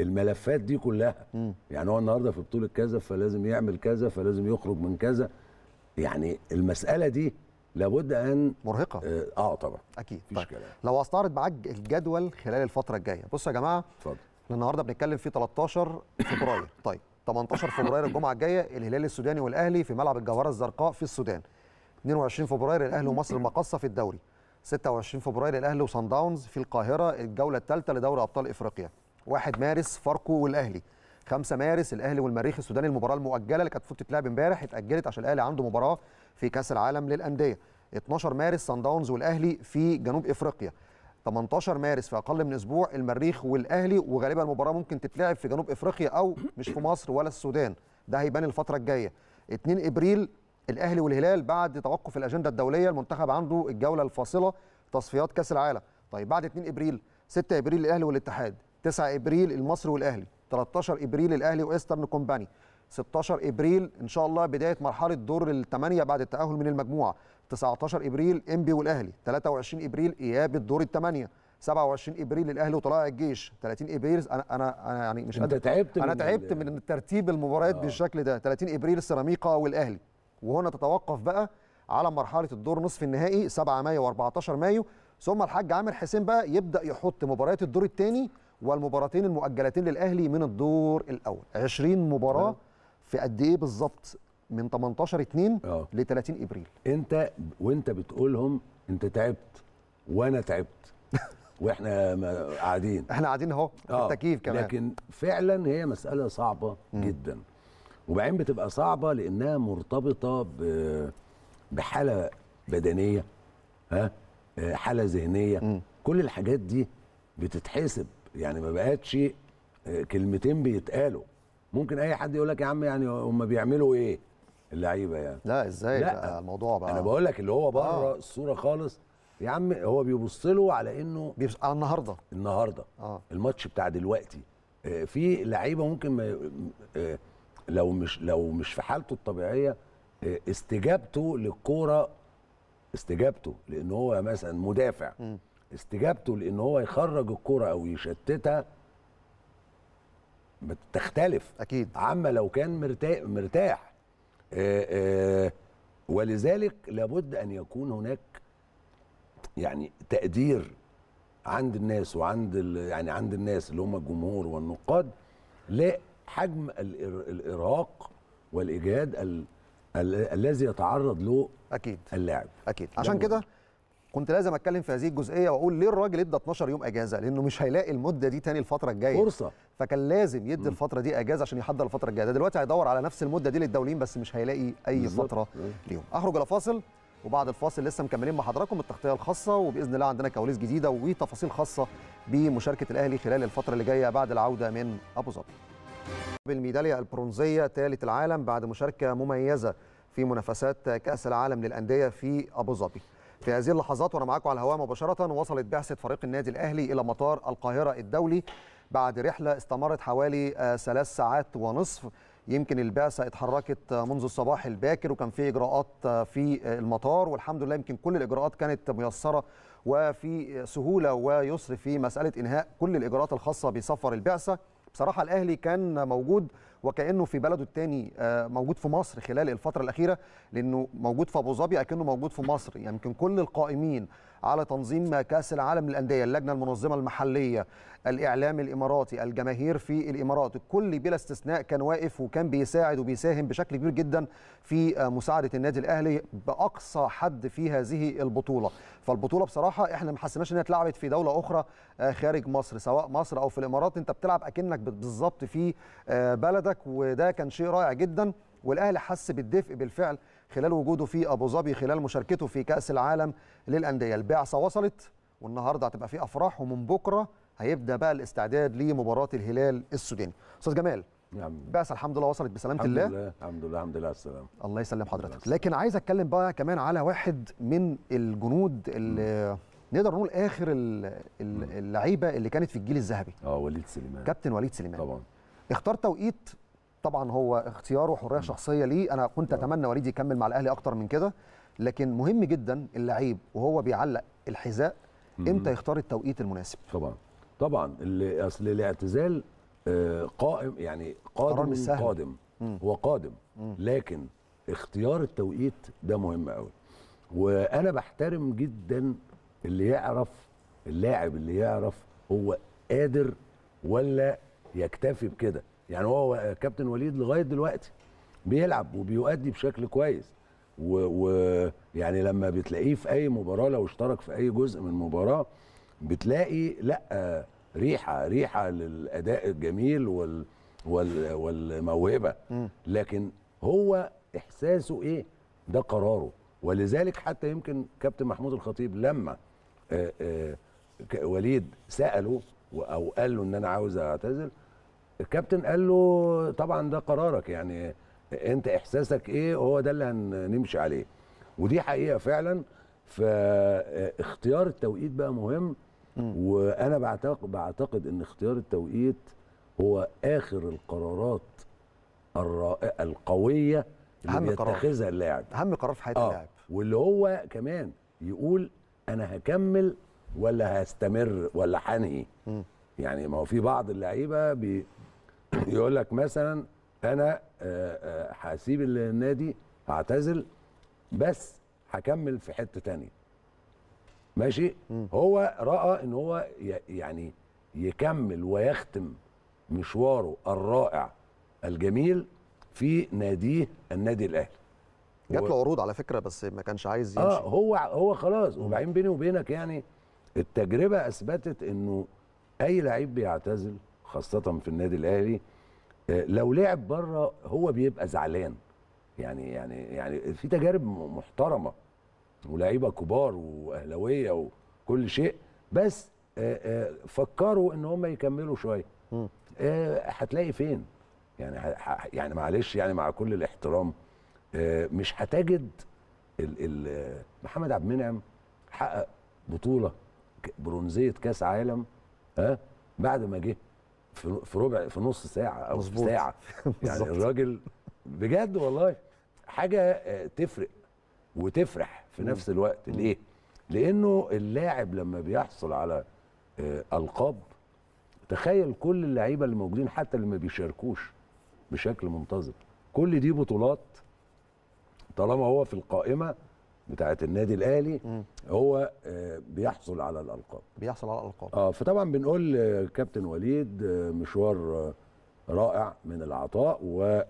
الملفات دي كلها م. يعني هو النهارده في بطوله كذا فلازم يعمل كذا فلازم يخرج من كذا يعني المساله دي لابد ان مرهقه اه, آه طبعا اكيد طيب. كلام. لو استعرض معاك الجدول خلال الفتره الجايه بصوا يا جماعه اتفضل النهارده بنتكلم في 13 فبراير طيب 18 فبراير الجمعه الجايه الهلال السوداني والاهلي في ملعب الجوهره الزرقاء في السودان 22 فبراير الاهلي ومصر المقصه في الدوري 26 فبراير الاهلي وصن داونز في القاهره الجوله الثالثه لدوري ابطال افريقيا 1 مارس فاركو والاهلي 5 مارس الاهلي والمريخ السوداني المباراه المؤجله اللي كانت المفروض تتلعب امبارح اتاجلت عشان الاهلي عنده مباراه في كاس العالم للانديه 12 مارس صن داونز والاهلي في جنوب افريقيا 18 مارس في اقل من اسبوع المريخ والاهلي وغالبا المباراه ممكن تتلعب في جنوب افريقيا او مش في مصر ولا السودان ده هيبان الفتره الجايه 2 ابريل الاهلي والهلال بعد توقف الاجنده الدوليه المنتخب عنده الجوله الفاصله تصفيات كاس العالم طيب بعد 2 ابريل 6 ابريل الاهلي والاتحاد 9 ابريل المصري والاهلي 13 ابريل الاهلي وايسترن كومباني 16 ابريل ان شاء الله بدايه مرحله دور الثمانيه بعد التاهل من المجموعه 19 ابريل انبي والاهلي 23 ابريل اياب الدور الثمانيه 27 ابريل الاهلي وطلائع الجيش 30 ابريل انا انا, يعني مش انت تعبت انا تعبت من, من ترتيب المباريات آه. بالشكل ده 30 ابريل السيراميكا والاهلي وهنا تتوقف بقى على مرحله الدور نصف النهائي 7 مايو و14 مايو ثم الحاج عامر حسين بقى يبدا يحط مباريات الدور الثاني والمباراتين المؤجلتين للاهلي من الدور الاول 20 مباراه آه. في قد ايه بالظبط من 18 2 آه. ل 30 ابريل انت وانت بتقولهم انت تعبت وانا تعبت واحنا قاعدين احنا قاعدين اهو في آه. التكييف كمان لكن فعلا هي مساله صعبه م. جدا وبعدين بتبقى صعبه لانها مرتبطه ب... بحاله بدنيه ها آه، حاله ذهنيه كل الحاجات دي بتتحسب يعني ما بقتش كلمتين بيتقالوا ممكن اي حد يقول لك يا عم يعني هم بيعملوا ايه اللعيبه يعني لا ازاي لا بقى الموضوع بقى انا بقول لك اللي هو بره آه. الصوره خالص يا عم هو بيبص له على انه بيبص على النهارده النهارده آه. الماتش بتاع دلوقتي آه، في لعيبه ممكن ما آه، لو مش لو مش في حالته الطبيعيه آه، استجابته للكوره استجابته لان هو مثلا مدافع استجابته لان هو يخرج الكوره او يشتتها بتختلف اكيد عما لو كان مرتاح مرتاح آه آه ولذلك لابد ان يكون هناك يعني تقدير عند الناس وعند يعني عند الناس اللي هم الجمهور والنقاد لحجم الارهاق والاجهاد الذي يتعرض له اكيد اللاعب اكيد عشان كده كنت لازم اتكلم في هذه الجزئيه واقول ليه الراجل ادى 12 يوم اجازه لانه مش هيلاقي المده دي تاني الفتره الجايه فرصه فكان لازم يدي الفتره دي اجازه عشان يحضر الفتره الجايه ده دلوقتي هيدور على نفس المده دي للدوليين بس مش هيلاقي اي بالزبط. فتره ليهم اخرج الى فاصل وبعد الفاصل لسه مكملين مع حضراتكم التغطيه الخاصه وباذن الله عندنا كواليس جديده وتفاصيل خاصه بمشاركه الاهلي خلال الفتره اللي جايه بعد العوده من ابو ظبي بالميداليه البرونزيه ثالث العالم بعد مشاركه مميزه في منافسات كاس العالم للانديه في ابو ظبي في هذه اللحظات وانا معاكم على الهواء مباشره وصلت بعثه فريق النادي الاهلي الى مطار القاهره الدولي بعد رحله استمرت حوالي آه، ثلاث ساعات ونصف يمكن البعثه اتحركت منذ الصباح الباكر وكان في اجراءات آه، في آه، المطار والحمد لله يمكن كل الاجراءات كانت ميسره وفي سهوله ويسر في مساله انهاء كل الاجراءات الخاصه بسفر البعثه بصراحه الاهلي كان موجود وكانه في بلده الثاني آه، موجود في مصر خلال الفتره الاخيره لانه موجود في ابو ظبي اكنه موجود في مصر يعني يمكن يعني كل القائمين على تنظيم كأس العالم للأندية اللجنة المنظمة المحلية الإعلام الإماراتي الجماهير في الإمارات الكل بلا استثناء كان واقف وكان بيساعد وبيساهم بشكل كبير جدا في آه، مساعدة النادي الأهلي بأقصى حد في هذه البطولة فالبطولة بصراحة احنا ما حسيناش انها اتلعبت في دولة أخرى آه، خارج مصر سواء مصر أو في الإمارات انت بتلعب أكنك بالظبط في آه، بلدك وده كان شيء رائع جدا والأهلي حس بالدفء بالفعل خلال وجوده في ابو ظبي خلال مشاركته في كاس العالم للانديه البعثه وصلت والنهارده هتبقى في افراح ومن بكره هيبدا بقى الاستعداد لمباراه الهلال السوداني استاذ جمال نعم بعثه الحمد لله وصلت بسلامه الله الحمد لله الحمد لله الحمد لله السلامه الله يسلم حضرتك لكن عايز اتكلم بقى كمان على واحد من الجنود اللي نقدر نقول اخر اللعيبه اللي كانت في الجيل الذهبي اه وليد سليمان كابتن وليد سليمان طبعا اختار توقيت طبعا هو اختياره حريه شخصيه ليه انا كنت اتمنى وليد يكمل مع الاهلي اكتر من كده لكن مهم جدا اللعيب وهو بيعلق الحذاء امتى يختار التوقيت المناسب طبعا طبعا اللي اصل الاعتزال آه، قائم يعني قادم قادم هو قادم لكن اختيار التوقيت ده مهم قوي وانا بحترم جدا اللي يعرف اللاعب اللي يعرف هو قادر ولا يكتفي بكده يعني هو كابتن وليد لغايه دلوقتي بيلعب وبيؤدي بشكل كويس ويعني لما بتلاقيه في اي مباراه لو اشترك في اي جزء من مباراه بتلاقي لا ريحه ريحه للاداء الجميل وال وال والموهبه لكن هو احساسه ايه ده قراره ولذلك حتى يمكن كابتن محمود الخطيب لما وليد ساله او قال له ان انا عاوز اعتزل الكابتن قال له طبعا ده قرارك يعني انت احساسك ايه هو ده اللي هنمشي عليه ودي حقيقه فعلا فاختيار التوقيت بقى مهم وانا بعتقد بعتقد ان اختيار التوقيت هو اخر القرارات الرائعه القويه اللي بيتخذها اللاعب اهم قرار في حياه آه. اللاعب واللي هو كمان يقول انا هكمل ولا هستمر ولا هنهي يعني ما هو في بعض اللعيبه بي يقول لك مثلا انا آه، آه، هسيب النادي هعتزل بس هكمل في حته تانية ماشي هو راى ان هو يعني يكمل ويختم مشواره الرائع الجميل في ناديه النادي الاهلي جات له عروض على فكره بس ما كانش عايز آه، يمشي اه هو هو خلاص وبعدين بيني وبينك يعني التجربه اثبتت انه اي لعيب بيعتزل خاصه في النادي الاهلي آه، لو لعب بره هو بيبقى زعلان يعني يعني يعني في تجارب محترمه ولاعيبه كبار واهلاويه وكل شيء بس آه، آه، فكروا ان هم يكملوا شويه هتلاقي فين يعني يعني معلش يعني مع كل الاحترام مش هتجد محمد عبد المنعم حقق بطوله برونزيه كاس عالم ها بعد ما جه في ربع في نص ساعه او مزبوط. ساعه يعني الراجل بجد والله حاجه آه، تفرق وتفرح في نفس الوقت ليه لانه اللاعب لما بيحصل على آه، القاب تخيل كل اللعيبه اللي موجودين حتى اللي ما بيشاركوش بشكل منتظم كل دي بطولات طالما هو في القائمه بتاعه النادي الاهلي هو آه، بيحصل على الالقاب بيحصل على الالقاب اه فطبعا بنقول كابتن وليد آه، مشوار آه، رائع من العطاء و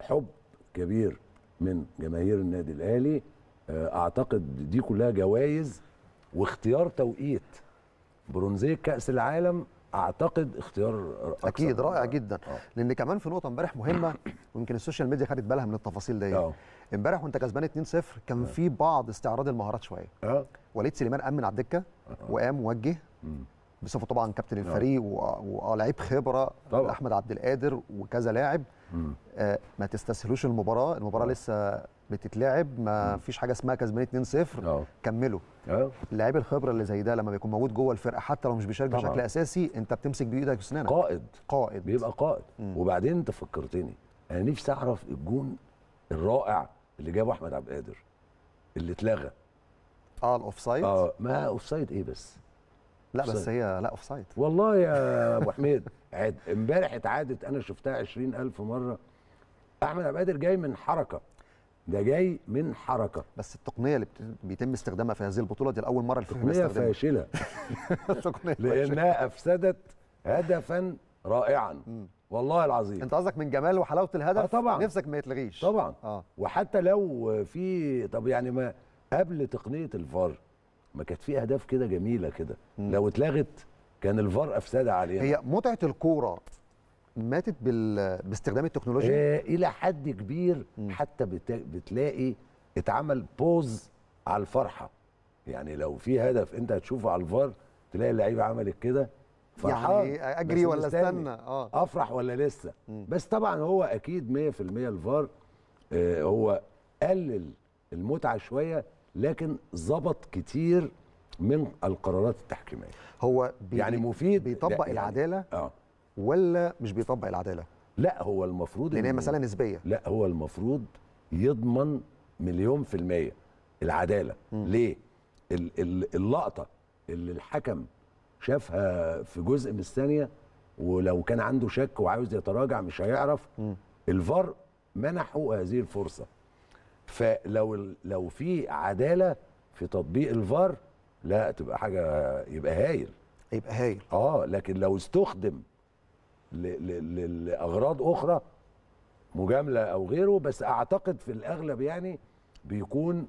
حب كبير من جماهير النادي الاهلي اعتقد دي كلها جوائز واختيار توقيت برونزيه كاس العالم اعتقد اختيار أكثر اكيد رائع جدا آه. لان كمان في نقطه امبارح مهمه ويمكن السوشيال ميديا خدت بالها من التفاصيل دي امبارح وانت كسبان 2-0 كان آه. في بعض استعراض المهارات شويه اه وليد سليمان امن على الدكه آه. وقام وجه بصفه طبعا كابتن آه. الفريق ولاعيب خبره طبعا. احمد عبد القادر وكذا لاعب آه ما تستسهلوش المباراه المباراه أوه. لسه بتتلعب ما مم. فيش حاجه اسمها كسبان 2-0 كملوا اللاعب الخبره اللي زي ده لما بيكون موجود جوه الفرقه حتى لو مش بيشارك بشكل اساسي انت بتمسك بايدك وسنانك قائد قائد بيبقى قائد مم. وبعدين انت فكرتني انا نفسي اعرف الجون الرائع اللي جابه احمد عبد القادر اللي اتلغى اه الاوفسايد اه ما اوفسايد ايه بس لا بس هي لا اوفسايد والله يا ابو حميد عاد امبارح اتعادت انا شفتها 20000 مره احمد عبد القادر جاي من حركه ده جاي من حركه بس التقنيه اللي بيتم استخدامها في هذه البطوله دي لاول مره التقنيه فاشله لانها افسدت هدفا رائعا والله العظيم انت قصدك من جمال وحلاوه الهدف آه طبعا نفسك ما يتلغيش طبعا آه. وحتى لو في طب يعني ما قبل تقنيه الفار ما كانت في اهداف كده جميله كده لو اتلغت كان الفار افسد علينا هي متعه الكوره ماتت بال... باستخدام التكنولوجيا آه الى حد كبير م. حتى بت... بتلاقي اتعمل بوز على الفرحه يعني لو في هدف انت هتشوفه على الفار تلاقي اللعيبه عملت كده يعني إيه، اجري ولا استنى اه افرح ولا لسه م. بس طبعا هو اكيد 100% الفار آه هو قلل المتعه شويه لكن ظبط كتير من القرارات التحكيميه هو بي يعني مفيد بيطبق يعني العداله آه. ولا مش بيطبق العداله لا هو المفروض لان هي مساله نسبيه لا هو المفروض يضمن مليون في الميه العداله م. ليه اللقطه اللي الحكم شافها في جزء من الثانيه ولو كان عنده شك وعاوز يتراجع مش هيعرف الفار منحه هذه الفرصه فلو لو في عداله في تطبيق الفار لا تبقى حاجه يبقى هايل يبقى هايل اه لكن لو استخدم لاغراض اخرى مجامله او غيره بس اعتقد في الاغلب يعني بيكون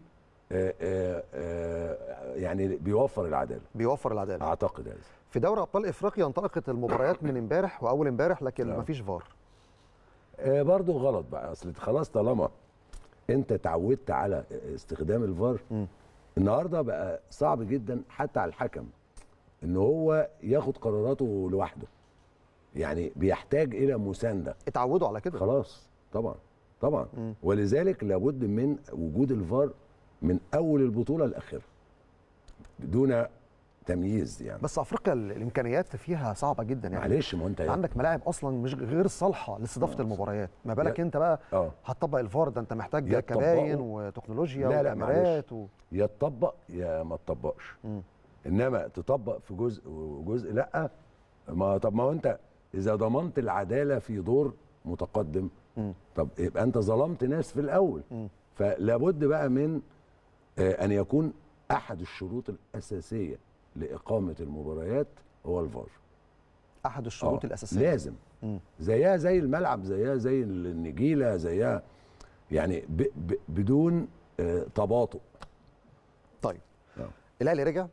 آه، آه، آه، يعني بيوفر العداله بيوفر العداله اعتقد هذا يعني. في دوري ابطال افريقيا انطلقت المباريات من امبارح واول امبارح لكن نعم. مفيش فار برضه غلط بقى اصل خلاص طالما انت اتعودت على استخدام الفار النهارده بقى صعب جدا حتى على الحكم ان هو ياخد قراراته لوحده يعني بيحتاج الى مسانده اتعودوا على كده خلاص طبعا طبعا مم. ولذلك لابد من وجود الفار من اول البطوله لاخرها دون تمييز يعني بس افريقيا الامكانيات فيها صعبه جدا يعني معلش ما انت عندك ملاعب اصلا مش غير صالحه لاستضافه آه، المباريات ما بالك انت بقى أوه. هتطبق الفار ده انت محتاج كباين وتكنولوجيا لا لا معلش و... يا تطبق يا ما تطبقش انما تطبق في جزء وجزء لا ما طب ما هو انت اذا ضمنت العداله في دور متقدم م. طب يبقى انت ظلمت ناس في الاول م. فلابد بقى من آه، ان يكون احد الشروط الاساسيه لاقامه المباريات هو الفار احد الشروط آه. الاساسيه لازم زيها زي الملعب زيها زي النجيله زيها يعني ب ب بدون آه تباطؤ طيب آه. الاهلي رجع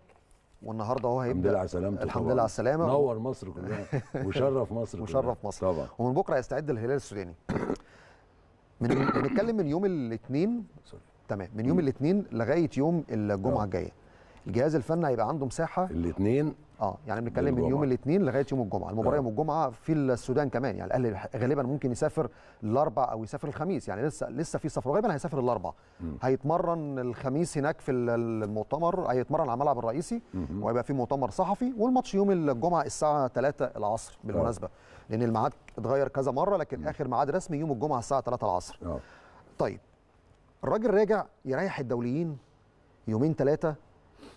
والنهارده هو هيبدا الحمد لله على الحمد لله على السلامه نور مصر كلها وشرف مصر وشرف مصر طبعا ومن بكره هيستعد الهلال السوداني من بنتكلم من يوم الاثنين تمام من يوم الاثنين لغايه يوم الجمعه اه. الجايه الجهاز الفني هيبقى عنده مساحه الاثنين اه يعني بنتكلم من يوم الاثنين لغايه يوم الجمعه المباراه يوم الجمعه في السودان كمان يعني الاهلي غالبا ممكن يسافر الاربع او يسافر الخميس يعني لسه لسه في سفر غالبا هيسافر الاربع هيتمرن الخميس هناك في المؤتمر هيتمرن على الملعب الرئيسي وهيبقى في مؤتمر صحفي والماتش يوم الجمعه الساعه 3 العصر اه. بالمناسبه لان الميعاد اتغير كذا مره لكن اخر ميعاد رسمي يوم الجمعه الساعه 3 العصر اه. طيب الراجل راجع يريح الدوليين يومين ثلاثه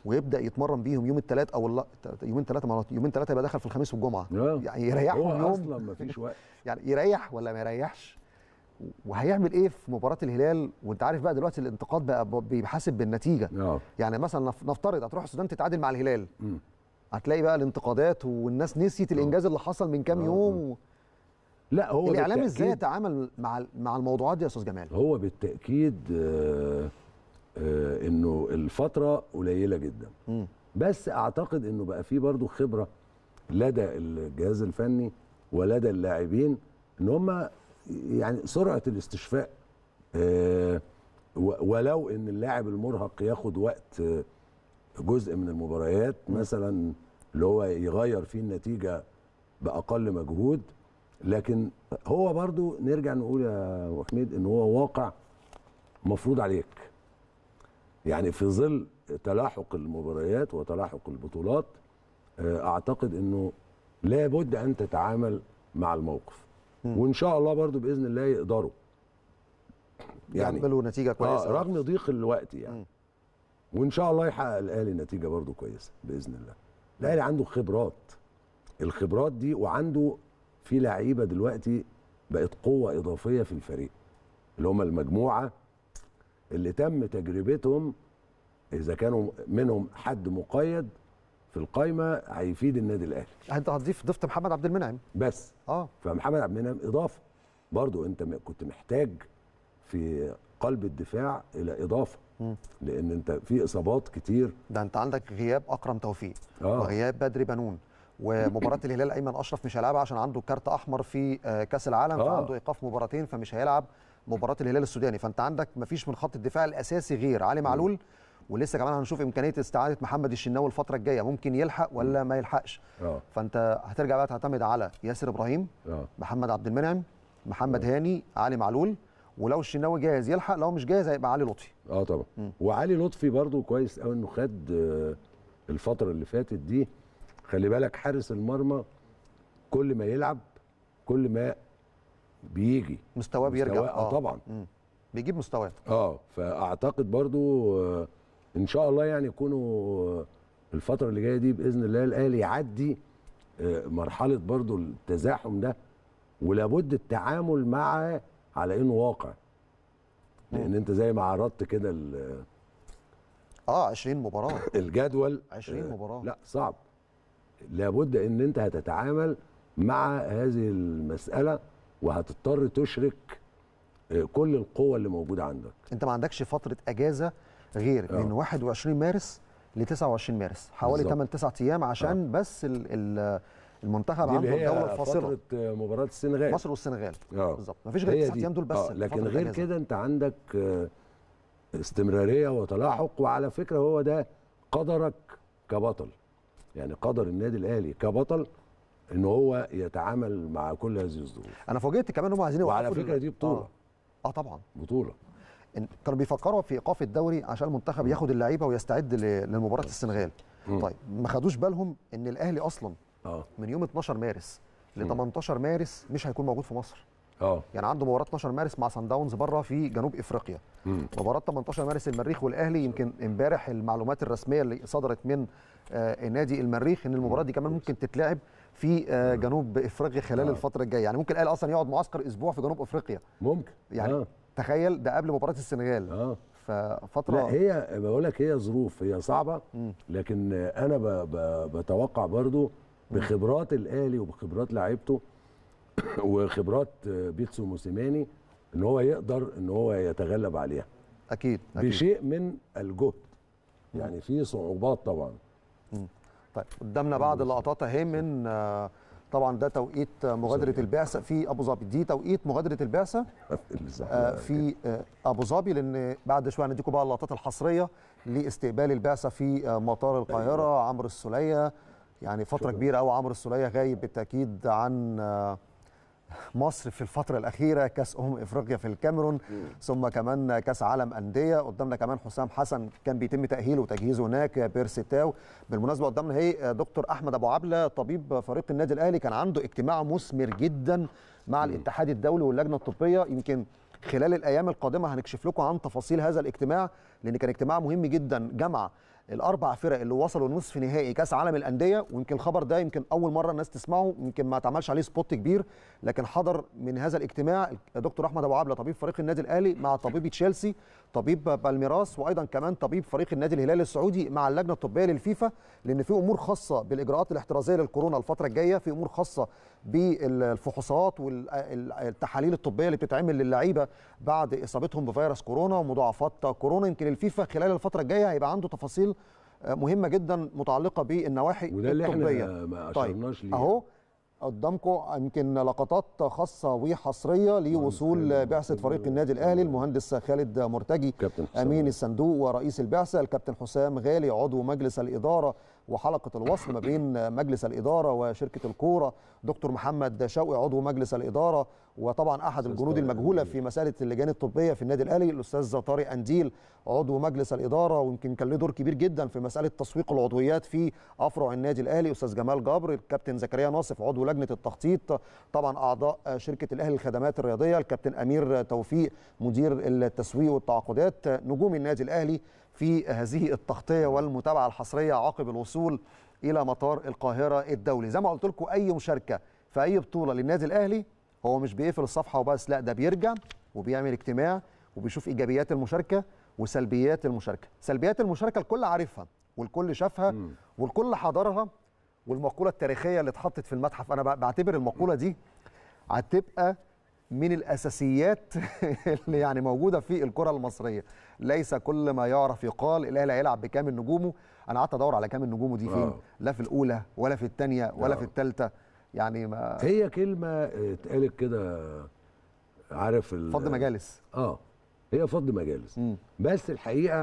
ويبدا يتمرن بيهم يوم الثلاث او يومين ثلاثه مرات يومين ثلاثه يبقى دخل في الخميس والجمعه آه. يعني يريحهم يوم اصلا مفيش وقت يعني يريح ولا ما يريحش وهيعمل ايه في مباراه الهلال وانت عارف بقى دلوقتي الانتقاد بقى بيحاسب بالنتيجه آه. يعني مثلا نفترض هتروح السودان تتعادل مع الهلال هتلاقي بقى الانتقادات والناس نسيت آه. الانجاز اللي حصل من كام يوم لا هو الاعلام يعني ازاي يتعامل مع مع الموضوعات دي يا استاذ جمال هو بالتاكيد آه آه انه الفتره قليله جدا م. بس اعتقد انه بقى فيه برضو خبره لدى الجهاز الفني ولدى اللاعبين ان هم يعني سرعه الاستشفاء آه ولو ان اللاعب المرهق ياخد وقت آه، جزء من المباريات مثلا اللي هو يغير فيه النتيجه باقل مجهود لكن هو برضو نرجع نقول يا ابو حميد ان هو واقع مفروض عليك يعني في ظل تلاحق المباريات وتلاحق البطولات آه، اعتقد انه لابد ان تتعامل مع الموقف م. وان شاء الله برضو باذن الله يقدروا يعني يعملوا نتيجه آه، كويسه آه رغم ضيق الوقت يعني م. وان شاء الله يحقق الاهلي نتيجه برضو كويسه باذن الله الاهلي عنده خبرات الخبرات دي وعنده في لعيبه دلوقتي بقت قوه اضافيه في الفريق اللي هم المجموعه اللي تم تجربتهم اذا كانوا منهم حد مقيد في القايمه هيفيد النادي الاهلي يعني انت هتضيف ضفت محمد عبد المنعم بس اه فمحمد عبد المنعم اضافه برضو انت كنت محتاج في قلب الدفاع الى اضافه لان انت في اصابات كتير ده انت عندك غياب اكرم توفيق آه. وغياب بدري بنون ومباراه الهلال ايمن اشرف مش هيلعبها عشان عنده كارت احمر في آه، كاس العالم آه. فعنده ايقاف مباراتين فمش هيلعب مباراه الهلال السوداني فانت عندك مفيش من خط الدفاع الاساسي غير علي معلول ولسه كمان هنشوف امكانيه استعاده محمد الشناوي الفتره الجايه ممكن يلحق ولا ما يلحقش آه. فانت هترجع بقى تعتمد على ياسر ابراهيم آه. محمد عبد المنعم محمد آه. هاني علي معلول ولو الشناوي جاهز يلحق لو مش جاهز هيبقى علي لطفي اه طبعا م. وعلي لطفي برضو كويس قوي انه خد آه، الفتره اللي فاتت دي خلي بالك حارس المرمى كل ما يلعب كل ما بيجي مستواه بيرجع آه،, اه طبعا مم. بيجيب مستواه اه فاعتقد برضو آه، ان شاء الله يعني يكونوا آه، الفتره اللي جايه دي باذن الله الاهلي يعدي مرحله برضو التزاحم ده ولابد التعامل معه على انه واقع لان انت زي ما عرضت كده اه 20 مباراه الجدول 20 مباراه لا صعب لابد ان انت هتتعامل مع هذه المساله وهتضطر تشرك آه، كل القوه اللي موجوده عندك انت ما عندكش فتره اجازه غير أوه. من 21 مارس ل 29 مارس حوالي 8 9 ايام عشان أوه. بس الـ الـ المنتخب عنده الدوله الفاصله فتره آه، مباراه السنغال مصر والسنغال آه. بالظبط مفيش غير 9 ايام دول بس أوه. لكن غير كده انت عندك استمراريه وتلاحق وعلى فكره هو ده قدرك كبطل يعني قدر النادي الاهلي كبطل ان هو يتعامل مع كل هذه الظروف انا فوجئت كمان هم عايزين وعلى فكره دي بطوله اه, آه طبعا بطوله كانوا بيفكروا في ايقاف الدوري عشان المنتخب ياخد اللعيبه ويستعد لمباراه السنغال طيب ما خدوش بالهم ان الاهلي اصلا آه. من يوم 12 مارس ل 18 مارس مش هيكون موجود في مصر اه يعني عنده مباراه 12 مارس مع سان داونز بره في جنوب افريقيا مباراه 18 مارس المريخ والاهلي يمكن امبارح المعلومات الرسميه اللي صدرت من آه نادي المريخ ان المباراه دي كمان ممكن تتلعب في آه جنوب افريقيا خلال آه. الفتره الجايه يعني ممكن الاهلي اصلا يقعد معسكر اسبوع في جنوب افريقيا ممكن يعني آه. تخيل ده قبل مباراه السنغال اه ففتره لا هي بقول لك هي ظروف هي صعبه لكن انا بتوقع برضو بخبرات الاهلي وبخبرات لعيبته وخبرات آه، بيتسو موسيماني ان هو يقدر ان هو يتغلب عليها اكيد, أكيد. بشيء من الجهد يعني في صعوبات طبعا طيب قدامنا بعض اللقطات اهي من آه، طبعا ده توقيت مغادره البعثه في ابو ظبي دي توقيت مغادره البعثه آه، في ابو ظبي لان بعد شويه هنديكم بقى اللقطات الحصريه لاستقبال البعثه في مطار أيوة. القاهره عمرو السوليه يعني فتره كبيره قوي عمرو السوليه غايب بالتاكيد عن مصر في الفترة الأخيرة كأس أمم إفريقيا في الكاميرون ثم كمان كأس عالم أندية قدامنا كمان حسام حسن كان بيتم تأهيله وتجهيزه هناك بيرسيتاو بالمناسبة قدامنا هي دكتور أحمد أبو عبلة طبيب فريق النادي الأهلي كان عنده اجتماع مثمر جدا مع الاتحاد الدولي واللجنة الطبية يمكن خلال الأيام القادمة هنكشف لكم عن تفاصيل هذا الاجتماع لأن كان اجتماع مهم جدا جمع الاربع فرق اللي وصلوا نصف نهائي كاس عالم الانديه ويمكن الخبر ده يمكن اول مره الناس تسمعه يمكن ما اتعملش عليه سبوت كبير لكن حضر من هذا الاجتماع الدكتور احمد ابو عبله طبيب فريق النادي الاهلي مع طبيب تشيلسي طبيب بالميراس وايضا كمان طبيب فريق النادي الهلالي السعودي مع اللجنه الطبيه للفيفا لان في امور خاصه بالاجراءات الاحترازيه للكورونا الفتره الجايه في امور خاصه بالفحوصات والتحاليل الطبيه اللي بتتعمل للعيبه بعد اصابتهم بفيروس كورونا ومضاعفات كورونا يمكن الفيفا خلال الفتره الجايه هيبقى عنده تفاصيل مهمه جدا متعلقه بالنواحي الطبيه وده اللي احنا ما طيب، اشرناش طيب. ليه اهو قدامكم يمكن لقطات خاصه وحصريه لوصول بعثه فريق النادي الاهلي المهندس خالد مرتجي امين الصندوق ورئيس البعثه الكابتن حسام غالي عضو مجلس الاداره وحلقه الوصل ما بين مجلس الاداره وشركه الكوره دكتور محمد شوقي عضو مجلس الاداره وطبعا احد الجنود المجهوله في مساله اللجان الطبيه في النادي الاهلي الاستاذ طارق انديل عضو مجلس الاداره ويمكن كان له دور كبير جدا في مساله تسويق العضويات في افرع النادي الاهلي استاذ جمال جبر الكابتن زكريا ناصف عضو لجنه التخطيط طبعا اعضاء شركه الاهلي للخدمات الرياضيه الكابتن امير توفيق مدير التسويق والتعاقدات نجوم النادي الاهلي في هذه التغطيه والمتابعه الحصريه عقب الوصول الى مطار القاهره الدولي زي ما قلت لكم اي مشاركه في اي بطوله للنادي الاهلي هو مش بيقفل الصفحه وبس لا ده بيرجع وبيعمل اجتماع وبيشوف ايجابيات المشاركه وسلبيات المشاركه سلبيات المشاركه الكل عارفها والكل شافها والكل حضرها والمقوله التاريخيه اللي اتحطت في المتحف انا بعتبر المقوله دي هتبقى من الاساسيات اللي يعني موجوده في الكره المصريه ليس كل ما يعرف يقال الاهلي هيلعب بكامل نجومه انا قعدت ادور على كامل نجومه دي فين لا في الاولى ولا في الثانيه ولا في الثالثه يعني ما هي كلمه اتقالت كده عارف فض مجالس اه هي فض مجالس م. بس الحقيقه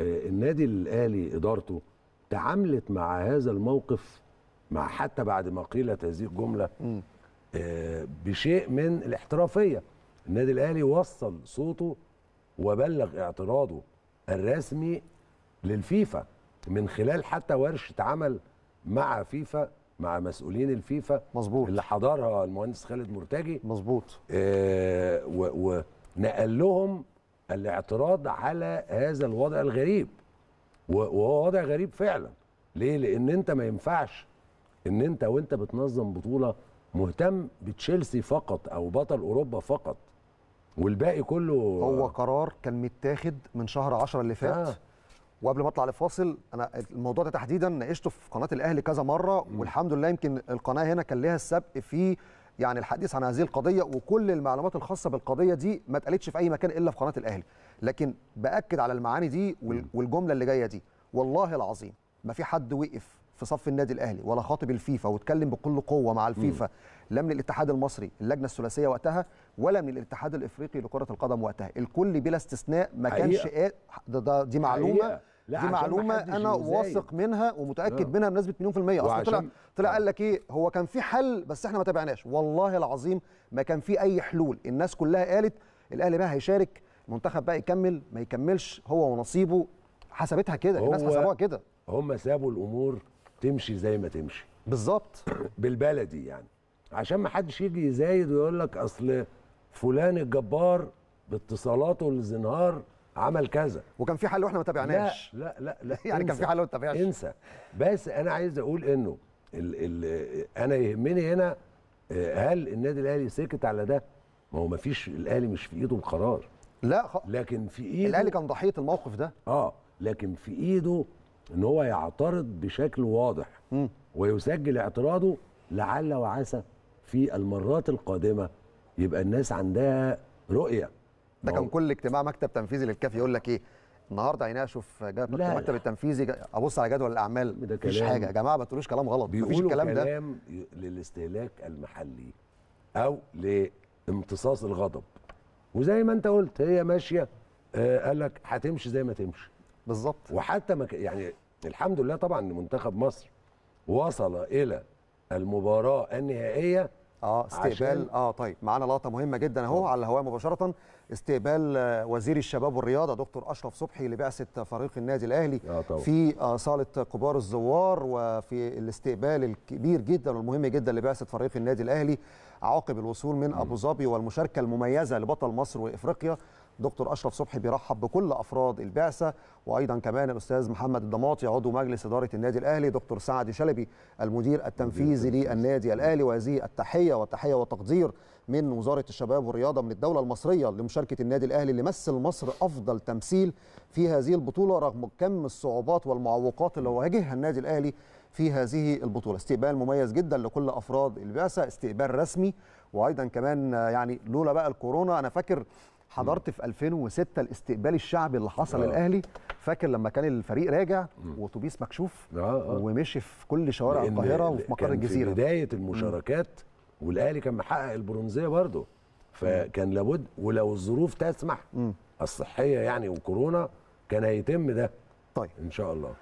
آه، النادي الاهلي ادارته تعاملت مع هذا الموقف مع حتى بعد ما قيلت هذه الجمله م. بشيء من الاحترافيه النادي الاهلي وصل صوته وبلغ اعتراضه الرسمي للفيفا من خلال حتى ورشه عمل مع فيفا مع مسؤولين الفيفا مظبوط اللي حضرها المهندس خالد مرتجي مظبوط آه ونقل لهم الاعتراض على هذا الوضع الغريب وهو وضع غريب فعلا ليه لان انت ما ينفعش ان انت وانت بتنظم بطوله مهتم بتشيلسي فقط او بطل اوروبا فقط والباقي كله هو قرار كان متاخد من شهر 10 اللي فات آه. وقبل ما اطلع لفاصل انا الموضوع ده تحديدا ناقشته في قناه الاهلي كذا مره م. والحمد لله يمكن القناه هنا كان لها السبق في يعني الحديث عن هذه القضيه وكل المعلومات الخاصه بالقضيه دي ما اتقالتش في اي مكان الا في قناه الاهلي لكن باكد على المعاني دي والجمله اللي جايه دي والله العظيم ما في حد وقف في صف النادي الاهلي ولا خاطب الفيفا واتكلم بكل قوه مع الفيفا لا من الاتحاد المصري اللجنه الثلاثيه وقتها ولا من الاتحاد الافريقي لكره القدم وقتها الكل بلا استثناء ما كانش إيه ده, ده دي معلومه حقيقة. لا دي معلومه انا واثق منها ومتاكد آه. منها بنسبه مليون في الميه اصل طلع طلع آه. قال لك ايه هو كان في حل بس احنا ما تابعناش والله العظيم ما كان في اي حلول الناس كلها قالت الاهلي بقى هيشارك المنتخب بقى يكمل ما يكملش هو ونصيبه حسبتها كده الناس حسبوها كده هم سابوا الامور تمشي زي ما تمشي بالظبط بالبلدي يعني عشان ما حدش يجي يزايد ويقول لك اصل فلان الجبار باتصالاته للزنهار عمل كذا وكان في حل واحنا ما تابعناش لا لا لا, لا يعني كان في حل وما تابعناش انسى بس انا عايز اقول انه الـ الـ انا يهمني هنا آه، هل النادي الاهلي سكت على ده؟ ما هو ما فيش الاهلي مش في ايده القرار لا خ... لكن في ايده الاهلي كان ضحيه الموقف ده اه لكن في ايده ان هو يعترض بشكل واضح ويسجل اعتراضه لعل وعسى في المرات القادمه يبقى الناس عندها رؤيه ده كان كل اجتماع مكتب تنفيذي للكاف يقول لك ايه النهارده هيناقشوا في المكتب التنفيذي ابص على جدول الاعمال مفيش حاجه يا جماعه ما تقولوش كلام غلط مفيش الكلام كلام ده كلام للاستهلاك المحلي او لامتصاص الغضب وزي ما انت قلت هي ماشيه آه قال لك هتمشي زي ما تمشي بالظبط وحتى ما يعني الحمد لله طبعا ان منتخب مصر وصل الى المباراه النهائيه اه استقبال اه طيب معانا لقطه مهمه جدا اهو على الهواء مباشره استقبال آه، وزير الشباب والرياضه دكتور اشرف صبحي لبعثه فريق النادي الاهلي آه في آه، صاله كبار الزوار وفي الاستقبال الكبير جدا والمهم جدا لبعثه فريق النادي الاهلي عقب الوصول من ابو ظبي والمشاركه المميزه لبطل مصر وافريقيا دكتور اشرف صبحي بيرحب بكل افراد البعثه وايضا كمان الاستاذ محمد الضماطي عضو مجلس اداره النادي الاهلي دكتور سعد شلبي المدير التنفيذي للنادي الاهلي وهذه التحيه والتحيه والتقدير من وزاره الشباب والرياضه من الدوله المصريه لمشاركه النادي الاهلي اللي مثل مصر افضل تمثيل في هذه البطوله رغم كم الصعوبات والمعوقات اللي واجهها النادي الاهلي في هذه البطوله استقبال مميز جدا لكل افراد البعثه استقبال رسمي وايضا كمان يعني لولا بقى الكورونا انا فاكر حضرت في 2006 الاستقبال الشعبي اللي حصل الاهلي آه. فاكر لما كان الفريق راجع واتوبيس مكشوف آه، آه. ومشي في كل شوارع القاهره وفي مقر الجزيره في بدايه المشاركات والاهلي كان محقق البرونزيه برضه فكان لابد ولو الظروف تسمح الصحيه يعني وكورونا كان هيتم ده طيب ان شاء الله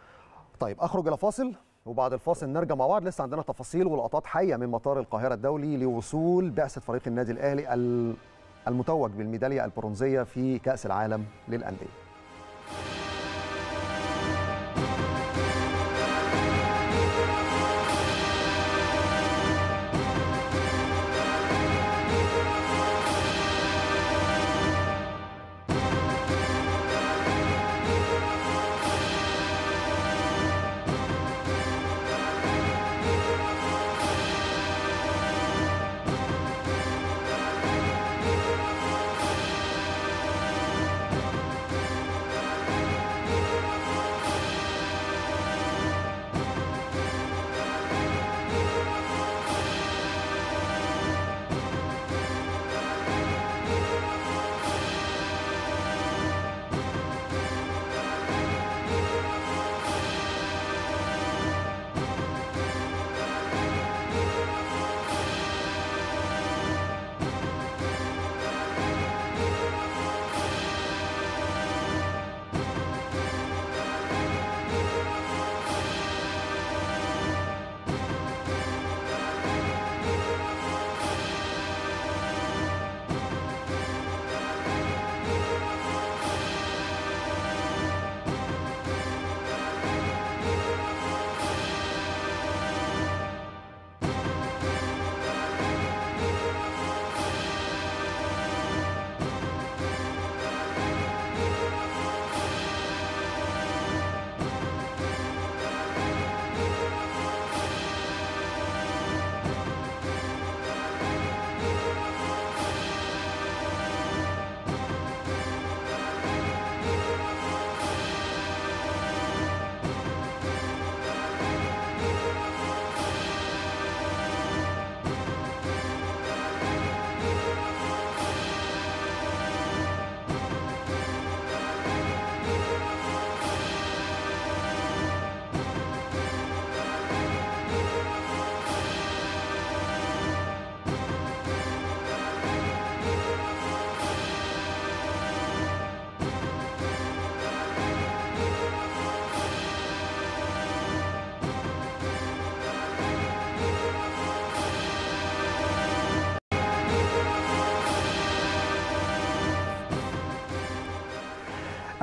طيب اخرج الى فاصل وبعد الفاصل نرجع مع بعض لسه عندنا تفاصيل ولقطات حيه من مطار القاهره الدولي لوصول بعثه فريق النادي الاهلي ال... المتوج بالميدالية البرونزية في كأس العالم للأندية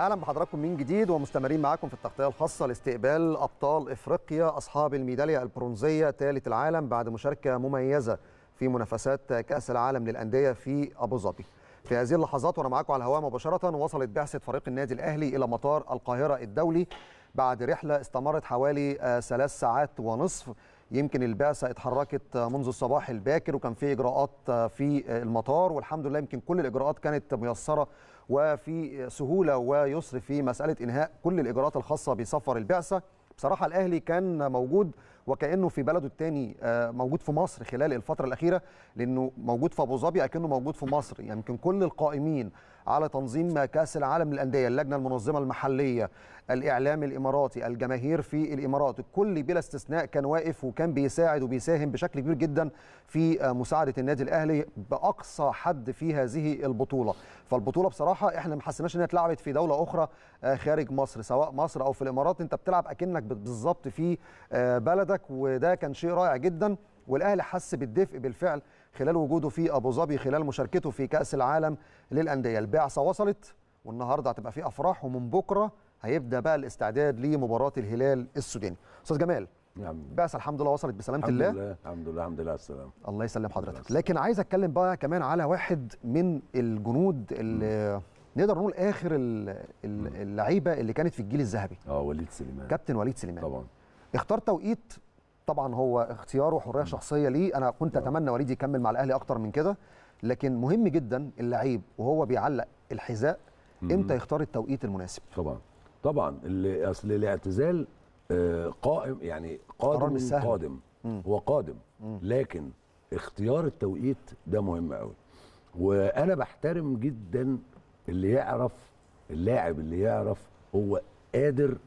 اهلا بحضراتكم من جديد ومستمرين معاكم في التغطيه الخاصه لاستقبال ابطال افريقيا اصحاب الميداليه البرونزيه ثالث العالم بعد مشاركه مميزه في منافسات كاس العالم للانديه في ابو ظبي. في هذه اللحظات وانا معاكم على الهواء مباشره وصلت بعثه فريق النادي الاهلي الى مطار القاهره الدولي بعد رحله استمرت حوالي آه، ثلاث ساعات ونصف يمكن البعثه اتحركت منذ الصباح الباكر وكان في اجراءات آه، في آه، المطار والحمد لله يمكن كل الاجراءات كانت ميسره وفي سهوله ويسر في مساله انهاء كل الاجراءات الخاصه بسفر البعثه بصراحه الاهلي كان موجود وكانه في بلده الثاني آه، موجود في مصر خلال الفتره الاخيره لانه موجود في ابو ظبي اكنه موجود في مصر يعني يمكن يعني كل القائمين على تنظيم كاس العالم للانديه اللجنه المنظمه المحليه الاعلام الاماراتي الجماهير في الامارات الكل بلا استثناء كان واقف وكان بيساعد وبيساهم بشكل كبير جدا في آه، مساعده النادي الاهلي باقصى حد في هذه البطوله فالبطوله بصراحه احنا ما حسيناش انها اتلعبت في دوله اخرى آه، خارج مصر سواء مصر او في الامارات انت بتلعب اكنك بالظبط في بلدك حضرتك وده كان شيء رائع جدا والاهلي حس بالدفء بالفعل خلال وجوده في ابو ظبي خلال مشاركته في كاس العالم للانديه البعثه وصلت والنهارده هتبقى في افراح ومن بكره هيبدا بقى الاستعداد لمباراه الهلال السوداني استاذ جمال نعم بعثه الحمد لله وصلت بسلامه الله الحمد لله الحمد لله على السلامه الله يسلم حضرتك لكن عايز اتكلم بقى كمان على واحد من الجنود اللي نقدر نقول اخر اللعيبه اللي كانت في الجيل الذهبي اه وليد سليمان كابتن وليد سليمان طبعا اختار توقيت طبعا هو اختياره حريه شخصيه ليه انا كنت آه. اتمنى وليد يكمل مع الاهلي اكتر من كده لكن مهم جدا اللعيب وهو بيعلق الحذاء امتى يختار التوقيت المناسب طبعا طبعا اللي اصل الاعتزال آه، قائم يعني قادم سهل. قادم هو قادم لكن اختيار التوقيت ده مهم قوي وانا بحترم جدا اللي يعرف اللاعب اللي يعرف هو قادر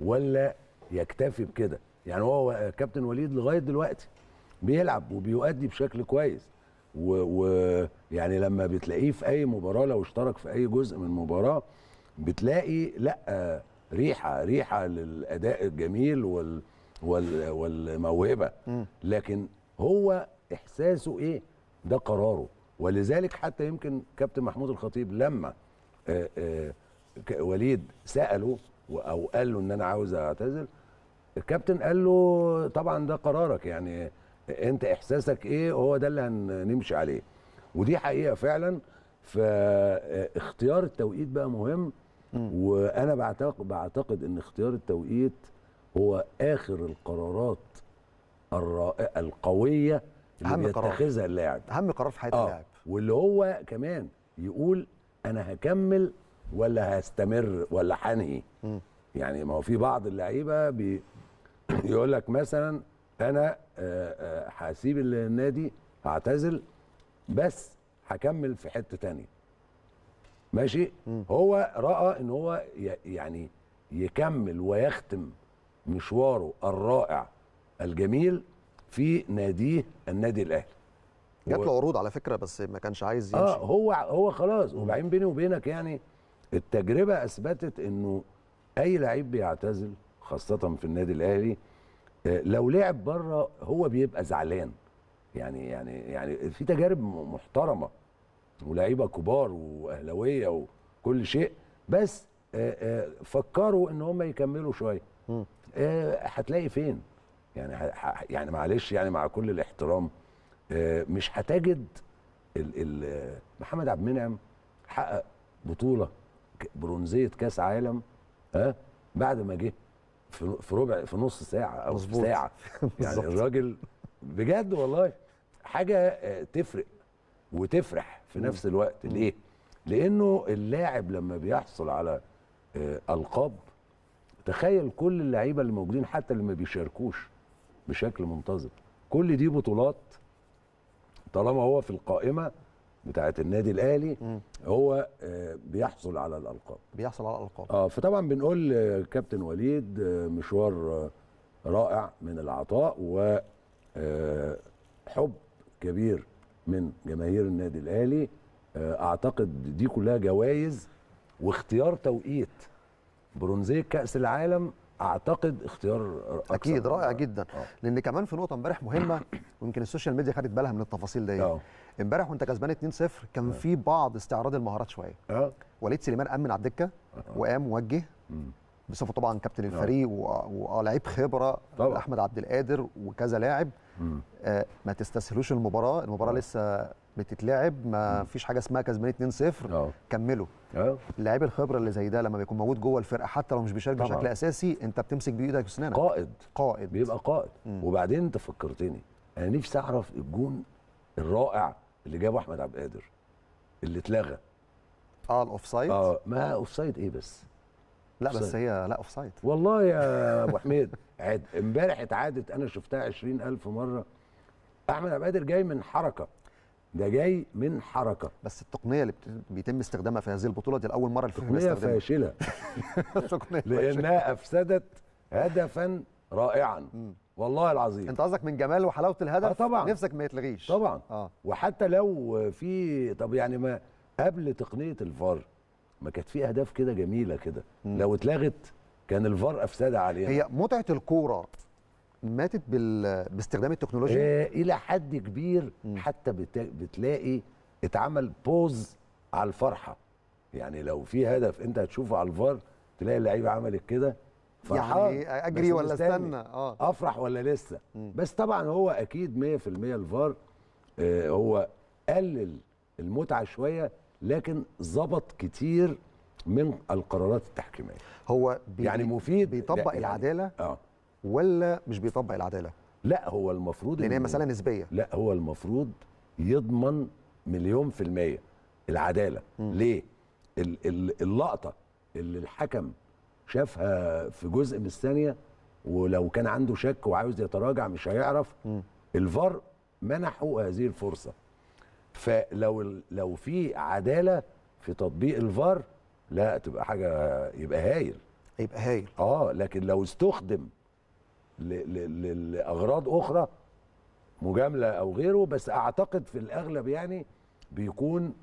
ولا يكتفي بكده يعني هو كابتن وليد لغايه دلوقتي بيلعب وبيؤدي بشكل كويس ويعني لما بتلاقيه في اي مباراه لو اشترك في اي جزء من مباراه بتلاقي لا ريحه ريحه للاداء الجميل وال وال والموهبه لكن هو احساسه ايه ده قراره ولذلك حتى يمكن كابتن محمود الخطيب لما آه، آه، وليد ساله او قال له ان انا عاوز اعتزل الكابتن قال له طبعا ده قرارك يعني انت احساسك ايه هو ده اللي هنمشي عليه ودي حقيقه فعلا فاختيار التوقيت بقى مهم وانا بعتقد بعتقد ان اختيار التوقيت هو اخر القرارات الرائعه القويه اللي بيتخذها اللاعب اهم قرار في حياه آه. اللاعب واللي هو كمان يقول انا هكمل ولا هستمر ولا هنهي يعني ما هو في بعض اللعيبه بي يقول لك مثلا انا آه، آه، هسيب النادي هعتزل بس هكمل في حته تانية ماشي هو راى ان هو يعني يكمل ويختم مشواره الرائع الجميل في ناديه النادي الاهلي جات له عروض على فكره بس ما كانش عايز آه، يمشي اه هو هو خلاص وبعدين بيني وبينك يعني التجربه اثبتت انه اي لعيب بيعتزل خاصه في النادي الاهلي لو لعب بره هو بيبقى زعلان يعني يعني يعني في تجارب محترمه ولاعيبه كبار واهلاويه وكل شيء بس فكروا ان هم يكملوا شويه هتلاقي فين يعني يعني معلش يعني مع كل الاحترام مش هتجد محمد عبد المنعم حقق بطوله برونزيه كاس عالم ها بعد ما جه في ربع في نص ساعه او مزبوط. ساعه يعني الراجل بجد والله حاجه آه، تفرق وتفرح في نفس الوقت ليه لانه اللاعب لما بيحصل على آه، القاب تخيل كل اللعيبه اللي موجودين حتى اللي ما بيشاركوش بشكل منتظم كل دي بطولات طالما هو في القائمه بتاعه النادي الاهلي هو آه، بيحصل على الالقاب بيحصل على الالقاب اه فطبعا بنقول آه، كابتن وليد آه، مشوار رائع من العطاء و حب كبير من جماهير النادي الاهلي اعتقد دي كلها جوائز واختيار توقيت برونزيه كاس العالم اعتقد اختيار اكيد رائع آه. جدا أوه. لان كمان في نقطه امبارح مهمه ويمكن السوشيال ميديا خدت بالها من التفاصيل دي آه. امبارح وانت كسبان 2-0 كان آه. في بعض استعراض المهارات شويه وليد سليمان امن على الدكه وقام وجه بصفه طبعا كابتن الفريق ولاعيب خبره طبعا. احمد عبد القادر وكذا لاعب آه ما تستسهلوش المباراه المباراه لسه بتتلعب ما فيش حاجه اسمها كسبانين 2-0 اه. كملوا اللعيب اه. الخبره اللي زي ده لما بيكون موجود جوه الفرقه حتى لو مش بيشارك بشكل اساسي انت بتمسك بايدك وسنانك قائد قائد بيبقى قائد مم. وبعدين انت فكرتني انا نفسي اعرف الجون الرائع اللي جابه احمد عبد القادر اللي اتلغى اه الاوف سايد اه ما اوف سايد ايه بس لا بس هي لا اوف سايد والله يا ابو حميد امبارح اتعادت انا شفتها 20000 مره احمد عبد القادر جاي من حركه ده جاي من حركه بس التقنيه اللي بيتم استخدامها في هذه البطوله دي لاول مره التقنيه فاشله تقنيه لانها افسدت هدفا رائعا والله العظيم انت قصدك من جمال وحلاوه الهدف آه طبعا نفسك ما يتلغيش طبعا آه. وحتى لو في طب يعني ما قبل تقنيه الفار ما كانت في اهداف كده جميله كده لو اتلغت كان الفار افسدها عليها هي متعه الكوره ماتت باستخدام التكنولوجيا؟ آه الى حد كبير م. حتى بتلاقي اتعمل بوز على الفرحه يعني لو في هدف انت هتشوفه على الفار تلاقي اللعيبه عملت كده فرحان يعني اجري ولا استنى اه افرح ولا لسه م. بس طبعا هو اكيد 100% الفار آه هو قلل المتعه شويه لكن ظبط كتير من القرارات التحكيميه هو بي يعني مفيد بيطبق يعني العداله آه. ولا مش بيطبق العداله لا هو المفروض لان هي مساله نسبيه لا هو المفروض يضمن مليون في الميه العداله م. ليه اللقطه اللي الحكم شافها في جزء من الثانيه ولو كان عنده شك وعاوز يتراجع مش هيعرف م. الفار منحه هذه الفرصه فلو لو في عداله في تطبيق الفار لا تبقى حاجه يبقى هايل يبقى هايل اه لكن لو استخدم لاغراض اخرى مجامله او غيره بس اعتقد في الاغلب يعني بيكون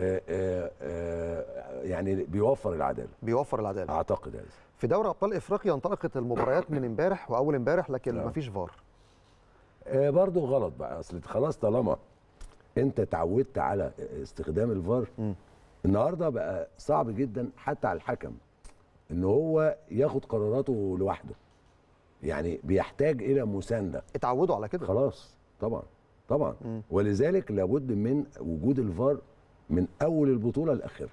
آه، آه، آه، يعني بيوفر العداله بيوفر العداله اعتقد هذا يعني. في دوري ابطال افريقيا انطلقت المباريات من امبارح واول امبارح لكن ما نعم. مفيش فار برضه غلط بقى اصل خلاص طالما انت اتعودت على استخدام الفار النهارده بقى صعب جدا حتى على الحكم ان هو ياخد قراراته لوحده يعني بيحتاج الى مسانده اتعودوا على كده خلاص طبعا طبعا م. ولذلك لابد من وجود الفار من اول البطوله لاخرها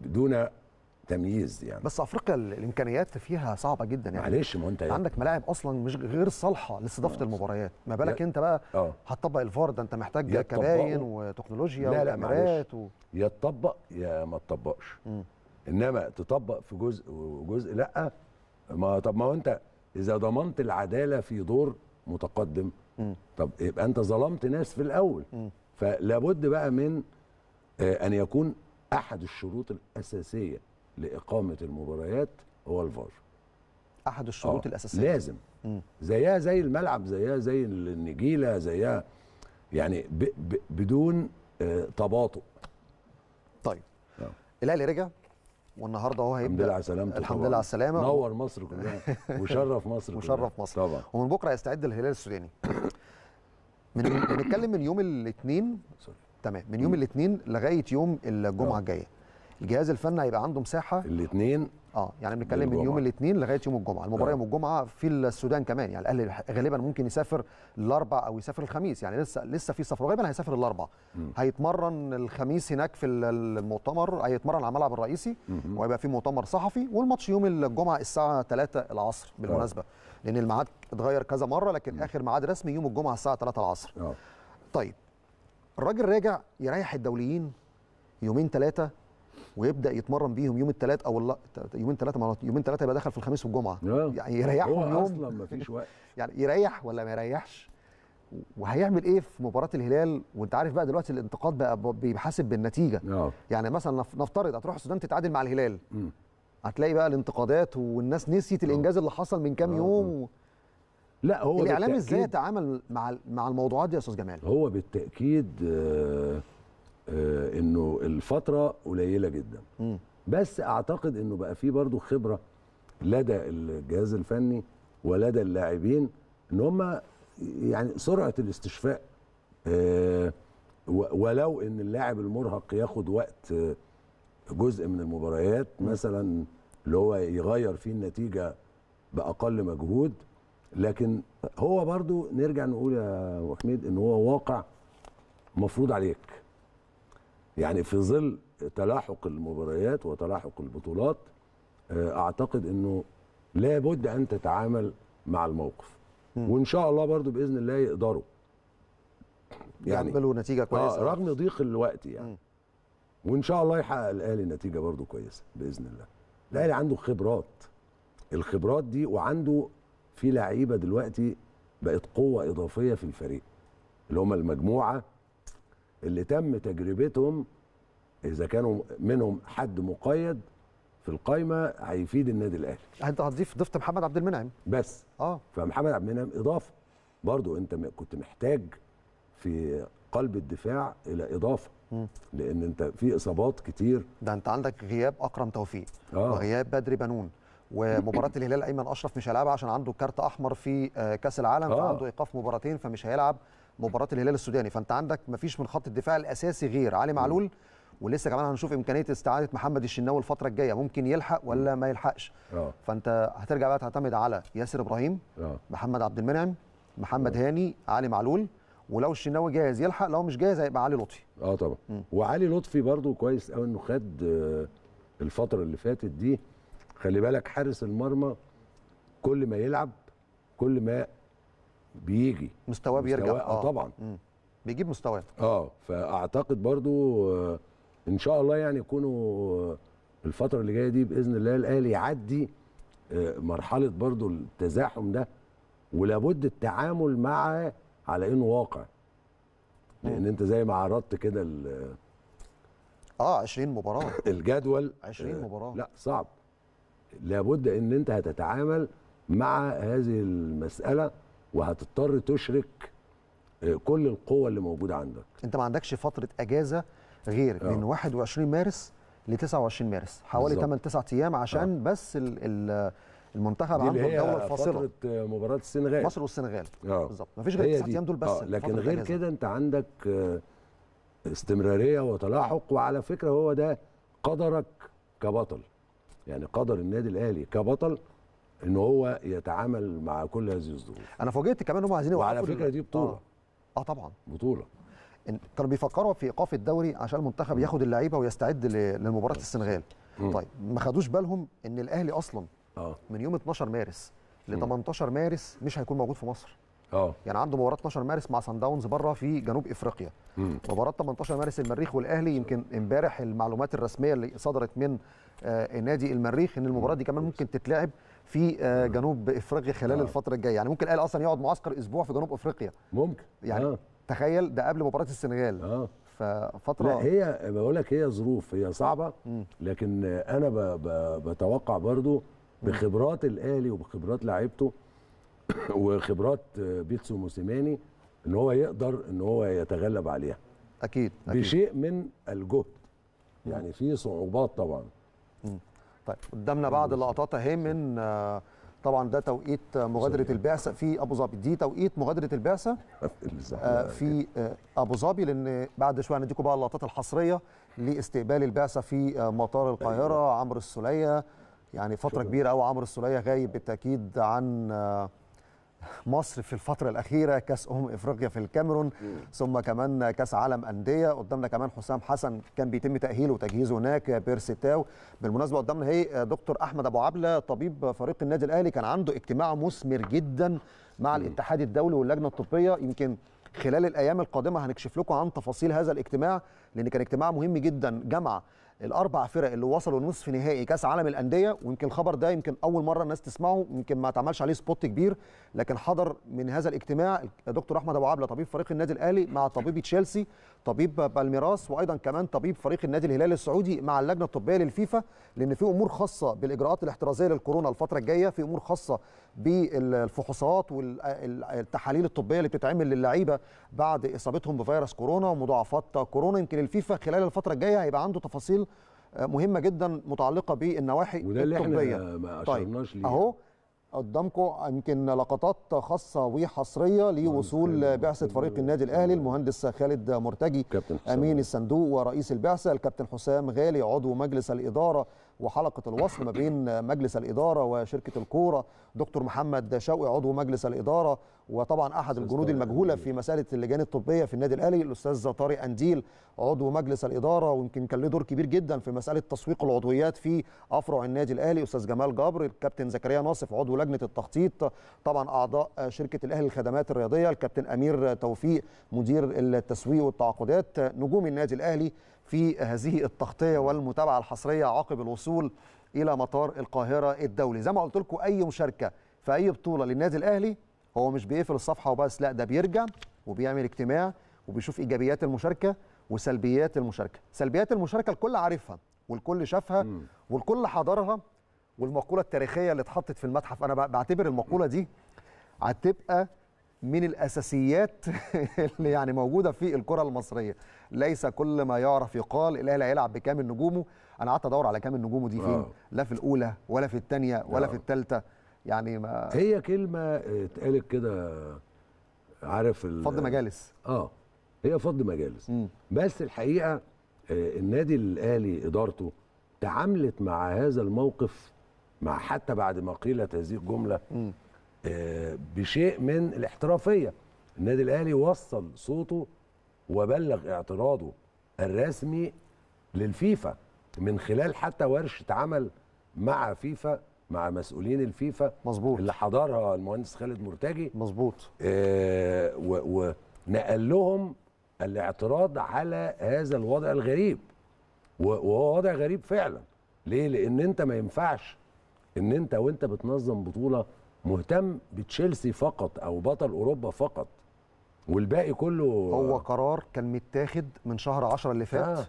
دون تمييز يعني بس افريقيا الامكانيات فيها صعبه جدا يعني معلش ما انت يعني. عندك ملاعب اصلا مش غير صالحه لاستضافه المباريات ما بالك انت بقى آه. هتطبق الفار ده انت محتاج كباين وتكنولوجيا لا لا معلش و... يا تطبق يا ما تطبقش انما تطبق في جزء وجزء لا ما طب ما هو انت اذا ضمنت العداله في دور متقدم طب يبقى انت ظلمت ناس في الاول فلابد بقى من آه، ان يكون احد الشروط الاساسيه لاقامه المباريات هو الفار احد الشروط آه، الاساسيه لازم زيها زي الملعب زيها زي النجيله زيها يعني بدون آه، تباطؤ طيب الاهلي رجع والنهارده اهو هيبدا الحمد لله على سلامته الحمد لله على السلامه نور مصر كلها وشرف مصر وشرف مصر طبعا ومن بكره يستعد الهلال السوداني من بنتكلم من يوم الاثنين تمام من يوم الاثنين لغايه يوم الجمعه آه. الجايه الجهاز الفني هيبقى عنده مساحه الاثنين اه يعني بنتكلم من يوم الاثنين لغايه يوم الجمعه المباراه آه. يوم الجمعه في السودان كمان يعني الاهلي غالبا ممكن يسافر الاربع او يسافر الخميس يعني لسه لسه في سفر غالبا هيسافر الاربع هيتمرن الخميس هناك في المؤتمر هيتمرن على الملعب الرئيسي وهيبقى في مؤتمر صحفي والماتش يوم الجمعه الساعه 3 العصر آه. بالمناسبه أوه. لان الميعاد اتغير كذا مره لكن اخر ميعاد رسمي يوم الجمعه الساعه 3 العصر أوه. طيب الراجل راجع يريح الدوليين يومين ثلاثه ويبدا يتمرن بيهم يوم الثلاث او الل... يومين ثلاثه مرات يومين ثلاثه يبقى دخل في الخميس والجمعه اه. يعني يريحهم يوم اصلا ما فيش وقت يعني يريح ولا ما يريحش وهيعمل ايه في مباراه الهلال وانت عارف بقى دلوقتي الانتقاد بقى بيحاسب بالنتيجه أوه. يعني مثلا نفترض هتروح السودان تتعادل مع الهلال م. هتلاقي بقى الانتقادات والناس نسيت اه. الانجاز اللي حصل من كام اه. يوم و... لا هو الاعلام ازاي يتعامل مع مع الموضوعات دي يا استاذ جمال هو بالتاكيد آه آه، انه الفتره قليله جدا م. بس اعتقد انه بقى في برضو خبره لدى الجهاز الفني ولدى اللاعبين ان هم يعني سرعه الاستشفاء آه، ولو ان اللاعب المرهق ياخد وقت آه، جزء من المباريات مثلا اللي هو يغير فيه النتيجه باقل مجهود لكن هو برضو نرجع نقول يا ابو حميد ان هو واقع مفروض عليك يعني في ظل تلاحق المباريات وتلاحق البطولات آه، اعتقد انه لابد ان تتعامل مع الموقف م. وان شاء الله برضو باذن الله يقدروا يعني يعملوا نتيجه آه، كويسه آه رغم ضيق الوقت يعني م. وان شاء الله يحقق الاهلي نتيجه برضو كويسه باذن الله الاهلي عنده خبرات الخبرات دي وعنده في لعيبه دلوقتي بقت قوه اضافيه في الفريق اللي هم المجموعه اللي تم تجربتهم اذا كانوا منهم حد مقيد في القايمه هيفيد النادي الاهلي انت هتضيف ضفت محمد عبد المنعم بس اه فمحمد عبد المنعم اضافه برضو انت كنت محتاج في قلب الدفاع الى اضافه م. لان انت في اصابات كتير ده انت عندك غياب اكرم توفيق آه. وغياب بدري بنون ومباراه الهلال ايمن اشرف مش هيلعبها عشان عنده كارت احمر في آه، كاس العالم آه. فعنده ايقاف مباراتين فمش هيلعب مباراه الهلال السوداني فانت عندك ما فيش من خط الدفاع الاساسي غير علي معلول ولسه كمان هنشوف امكانيه استعاده محمد الشناوي الفتره الجايه ممكن يلحق ولا ما يلحقش آه. فانت هترجع بقى تعتمد على ياسر ابراهيم آه. محمد عبد المنعم محمد آه. هاني علي معلول ولو الشناوي جاهز يلحق لو مش جاهز هيبقى علي لطفي اه طبعا م. وعلي لطفي برضو كويس قوي انه خد الفتره اللي فاتت دي خلي بالك حارس المرمى كل ما يلعب كل ما بيجي مستواه بيرجع مستوى... آه،, اه طبعا مم. بيجيب مستواه اه فاعتقد برضو آه ان شاء الله يعني يكونوا آه، الفتره اللي جايه دي باذن الله الاهلي يعدي آه مرحله برضو التزاحم ده ولابد التعامل مع على انه واقع لان انت زي ما عرضت كده اه 20 مباراه الجدول 20 آه، مباراه لا صعب لابد ان انت هتتعامل مع هذه المساله وهتضطر تشرك آه، كل القوة اللي موجودة عندك انت ما عندكش فترة اجازة غير آه. من 21 مارس ل 29 مارس حوالي 8 9 ايام عشان أه. بس الـ الـ المنتخب عنده الجوله الفاصله فتره مباراه السنغال مصر والسنغال اه بالظبط مفيش غير 9 ايام دول بس آه. لكن غير كده انت عندك آه، استمراريه وتلاحق وعلى فكره هو ده قدرك كبطل يعني قدر النادي الاهلي كبطل ان هو يتعامل مع كل هذه الظروف انا فوجئت كمان هم عايزين وعلى فكره دي بطوله اه, آه طبعا بطوله كانوا بيفكروا في ايقاف الدوري عشان المنتخب ياخد اللعيبه ويستعد لمباراه السنغال مم. طيب ما خدوش بالهم ان الاهلي اصلا آه. من يوم 12 مارس ل 18 مارس مش هيكون موجود في مصر اه يعني عنده مباراه 12 مارس مع سان داونز بره في جنوب افريقيا مباراه 18 مارس المريخ والاهلي يمكن امبارح المعلومات الرسميه اللي صدرت من آه نادي المريخ ان المباراه دي كمان ممكن تتلعب في آه، آه. جنوب افريقيا خلال آه. الفتره الجايه يعني ممكن الاهلي اصلا يقعد معسكر اسبوع في جنوب افريقيا ممكن يعني آه. تخيل ده قبل مباراه السنغال آه. ففتره لا هي بقول لك هي ظروف هي صعبه لكن انا ب ب بتوقع برضو بخبرات الاهلي وبخبرات لعيبته وخبرات آه، بيتسو موسيماني ان هو يقدر ان هو يتغلب عليها اكيد, أكيد. بشيء من الجهد يعني في صعوبات طبعا طيب قدامنا بعض اللقطات اهي من آه، طبعا ده توقيت مغادره البعثه في ابو ظبي دي توقيت مغادره البعثه آه، في آه، ابو ظبي لان بعد شويه هنديكم بقى اللقطات الحصريه لاستقبال البعثه في مطار أيوة. القاهره عمرو السوليه يعني فتره كبيره قوي عمرو السوليه غايب بالتاكيد عن مصر في الفتره الاخيره كاس امم افريقيا في الكاميرون ثم كمان كاس عالم انديه قدامنا كمان حسام حسن كان بيتم تاهيله وتجهيزه هناك بيرسيتاو بالمناسبه قدامنا هي آه، دكتور احمد ابو عبله طبيب فريق النادي الاهلي كان عنده اجتماع مثمر جدا مع الاتحاد الدولي واللجنه الطبيه يمكن خلال الايام القادمه هنكشف لكم عن تفاصيل هذا الاجتماع لان كان اجتماع مهم جدا جمع الاربع فرق اللي وصلوا نصف نهائي كاس عالم الانديه ويمكن الخبر ده يمكن اول مره الناس تسمعه يمكن ما اتعملش عليه سبوت كبير لكن حضر من هذا الاجتماع دكتور احمد ابو عبله طبيب فريق النادي الاهلي مع طبيب تشيلسي طبيب بالميراس وايضا كمان طبيب فريق النادي الهلال السعودي مع اللجنه الطبيه للفيفا لان في امور خاصه بالاجراءات الاحترازيه للكورونا الفتره الجايه في امور خاصه بالفحوصات والتحاليل الطبيه اللي بتتعمل للعيبه بعد اصابتهم بفيروس كورونا ومضاعفات كورونا يمكن الفيفا خلال الفتره الجايه هيبقى عنده تفاصيل مهمه جدا متعلقه بالنواحي الطبيه وده اللي احنا ما طيب، اشرناش طيب. ليه اهو قدامكم يمكن لقطات خاصه وحصريه لوصول بعثه فريق النادي الاهلي المهندس خالد مرتجي امين الصندوق ورئيس البعثه الكابتن حسام غالي عضو مجلس الاداره وحلقه الوصل ما بين مجلس الاداره وشركه الكوره دكتور محمد شوقي عضو مجلس الاداره وطبعا احد الجنود المجهوله في مساله اللجان الطبيه في النادي الاهلي الاستاذ طارق انديل عضو مجلس الاداره ويمكن كان له دور كبير جدا في مساله تسويق العضويات في افرع النادي الاهلي استاذ جمال جبر الكابتن زكريا ناصف عضو لجنه التخطيط طبعا اعضاء شركه الاهلي للخدمات الرياضيه الكابتن امير توفيق مدير التسويق والتعاقدات نجوم النادي الاهلي في هذه التغطيه والمتابعه الحصريه عقب الوصول الى مطار القاهره الدولي زي ما قلت لكم اي مشاركه في اي بطوله للنادي الاهلي هو مش بيقفل الصفحه وبس لا ده بيرجع وبيعمل اجتماع وبيشوف ايجابيات المشاركه وسلبيات المشاركه سلبيات المشاركه الكل عارفها والكل شافها والكل حضرها والمقوله التاريخيه اللي اتحطت في المتحف انا بعتبر المقوله دي هتبقى من الاساسيات اللي يعني موجوده في الكره المصريه ليس كل ما يعرف يقال الاهلي هيلعب بكامل نجومه انا قعدت ادور على كامل نجومه دي فين لا في الاولى ولا في الثانيه ولا في الثالثه يعني ما هي كلمه اتقالت كده عارف فض مجالس اه هي فض مجالس مم. بس الحقيقه آه، النادي الاهلي ادارته تعاملت مع هذا الموقف مع حتى بعد ما قيلت هذه الجمله آه بشيء من الاحترافيه النادي الاهلي وصل صوته وبلغ اعتراضه الرسمي للفيفا من خلال حتى ورشه عمل مع فيفا مع مسؤولين الفيفا مظبوط اللي حضرها المهندس خالد مرتجي مظبوط آه ونقل لهم الاعتراض على هذا الوضع الغريب وهو وضع غريب فعلا ليه لان انت ما ينفعش ان انت وانت بتنظم بطوله مهتم بتشيلسي فقط او بطل اوروبا فقط والباقي كله هو قرار كان متاخد من شهر 10 اللي فات آه.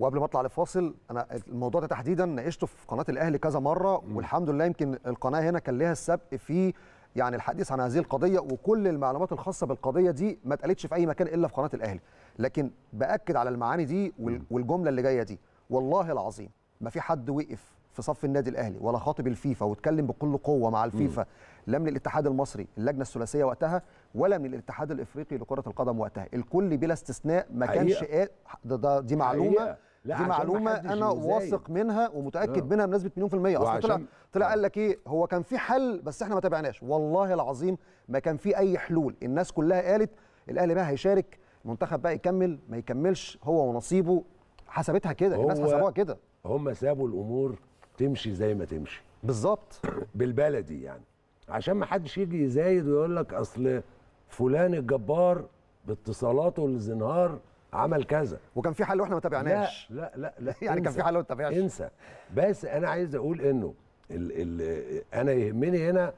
وقبل ما اطلع لفاصل انا الموضوع ده تحديدا ناقشته في قناه الاهلي كذا مره م. والحمد لله يمكن القناه هنا كان لها السبق في يعني الحديث عن هذه القضيه وكل المعلومات الخاصه بالقضيه دي ما اتقالتش في اي مكان الا في قناه الاهلي لكن باكد على المعاني دي والجمله اللي جايه دي والله العظيم ما في حد وقف في صف النادي الاهلي ولا خاطب الفيفا واتكلم بكل قوه مع الفيفا لا من الاتحاد المصري اللجنه الثلاثيه وقتها ولا من الاتحاد الافريقي لكره القدم وقتها الكل بلا استثناء ما كانش ده دي معلومه حقيقة. لا دي معلومه انا واثق منها ومتاكد آه. منها بنسبه مليون في الميه اصل طلع طلع آه. قال لك ايه هو كان في حل بس احنا ما تابعناش والله العظيم ما كان في اي حلول الناس كلها قالت الاهلي بقى هيشارك المنتخب بقى يكمل ما يكملش هو ونصيبه حسبتها كده الناس حسبوها كده هم سابوا الامور تمشي زي ما تمشي بالظبط بالبلدي يعني عشان ما حدش يجي يزايد ويقول لك اصل فلان الجبار باتصالاته الزنهار عمل كذا وكان في حل واحنا ما تابعناش لا لا لا, لا يعني كان في حل ما تابعناش انسى بس انا عايز اقول انه الـ الـ انا يهمني هنا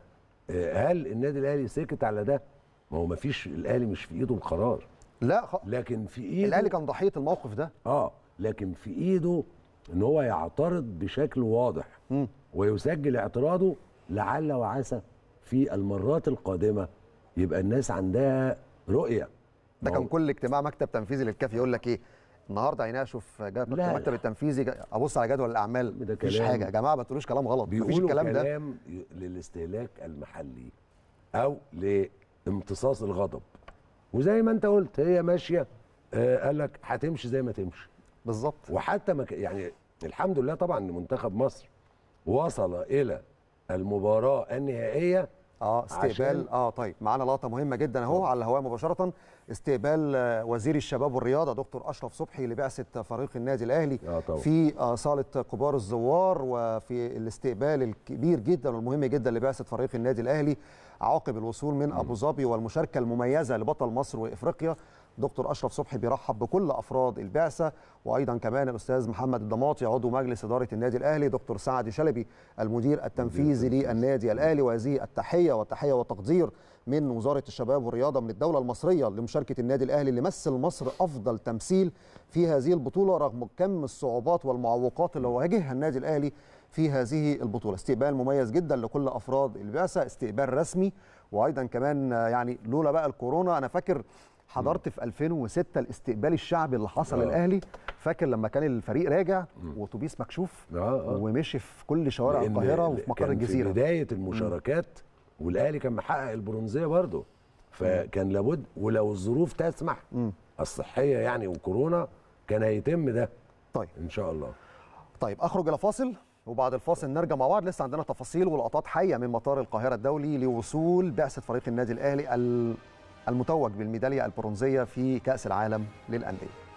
آه، هل النادي الاهلي سكت على ده؟ ما هو ما فيش الاهلي مش في ايده القرار لا خ... لكن في ايده الاهلي كان ضحيه الموقف ده اه لكن في ايده ان هو يعترض بشكل واضح م. ويسجل اعتراضه لعل وعسى في المرات القادمه يبقى الناس عندها رؤيه ده كان كل اجتماع مكتب تنفيذي للكاف يقول لك ايه النهارده هيناقشوا في مكتب المكتب التنفيذي ابص على جدول الاعمال مفيش حاجه يا جماعه ما تقولوش كلام غلط مفيش الكلام ده كلام للاستهلاك المحلي او لامتصاص الغضب وزي ما انت قلت هي ماشيه آه قال لك هتمشي زي ما تمشي بالظبط وحتى ما يعني الحمد لله طبعا منتخب مصر وصل الى المباراه النهائيه اه استقبال اه طيب معانا لقطه مهمه جدا اهو على الهواء مباشره استقبال آه، وزير الشباب والرياضه دكتور اشرف صبحي لبعثه فريق النادي الاهلي في آه، صاله كبار الزوار وفي الاستقبال الكبير جدا والمهم جدا لبعثه فريق النادي الاهلي عقب الوصول من ابو ظبي والمشاركه المميزه لبطل مصر وافريقيا دكتور اشرف صبحي بيرحب بكل افراد البعثه وايضا كمان الاستاذ محمد الضماطي عضو مجلس اداره النادي الاهلي دكتور سعد شلبي المدير التنفيذي للنادي الاهلي وهذه التحيه والتحيه والتقدير من وزاره الشباب والرياضه من الدوله المصريه لمشاركه النادي الاهلي اللي مثل مصر افضل تمثيل في هذه البطوله رغم كم الصعوبات والمعوقات اللي واجهها النادي الاهلي في هذه البطوله استقبال مميز جدا لكل افراد البعثه استقبال رسمي وايضا كمان يعني لولا بقى الكورونا انا فاكر حضرت في 2006 الاستقبال الشعبي اللي حصل آه. الاهلي فاكر لما كان الفريق راجع واتوبيس مكشوف آه آه. ومشي في كل شوارع القاهره وفي مقر الجزيره في بدايه المشاركات مم. والاهلي كان محقق البرونزيه برضه فكان لابد ولو الظروف تسمح الصحيه يعني وكورونا كان هيتم ده طيب ان شاء الله طيب اخرج الى فاصل وبعد الفاصل نرجع مع بعض لسه عندنا تفاصيل ولقطات حيه من مطار القاهره الدولي لوصول بعثه فريق النادي الاهلي المتوج بالميداليه البرونزيه في كاس العالم للانديه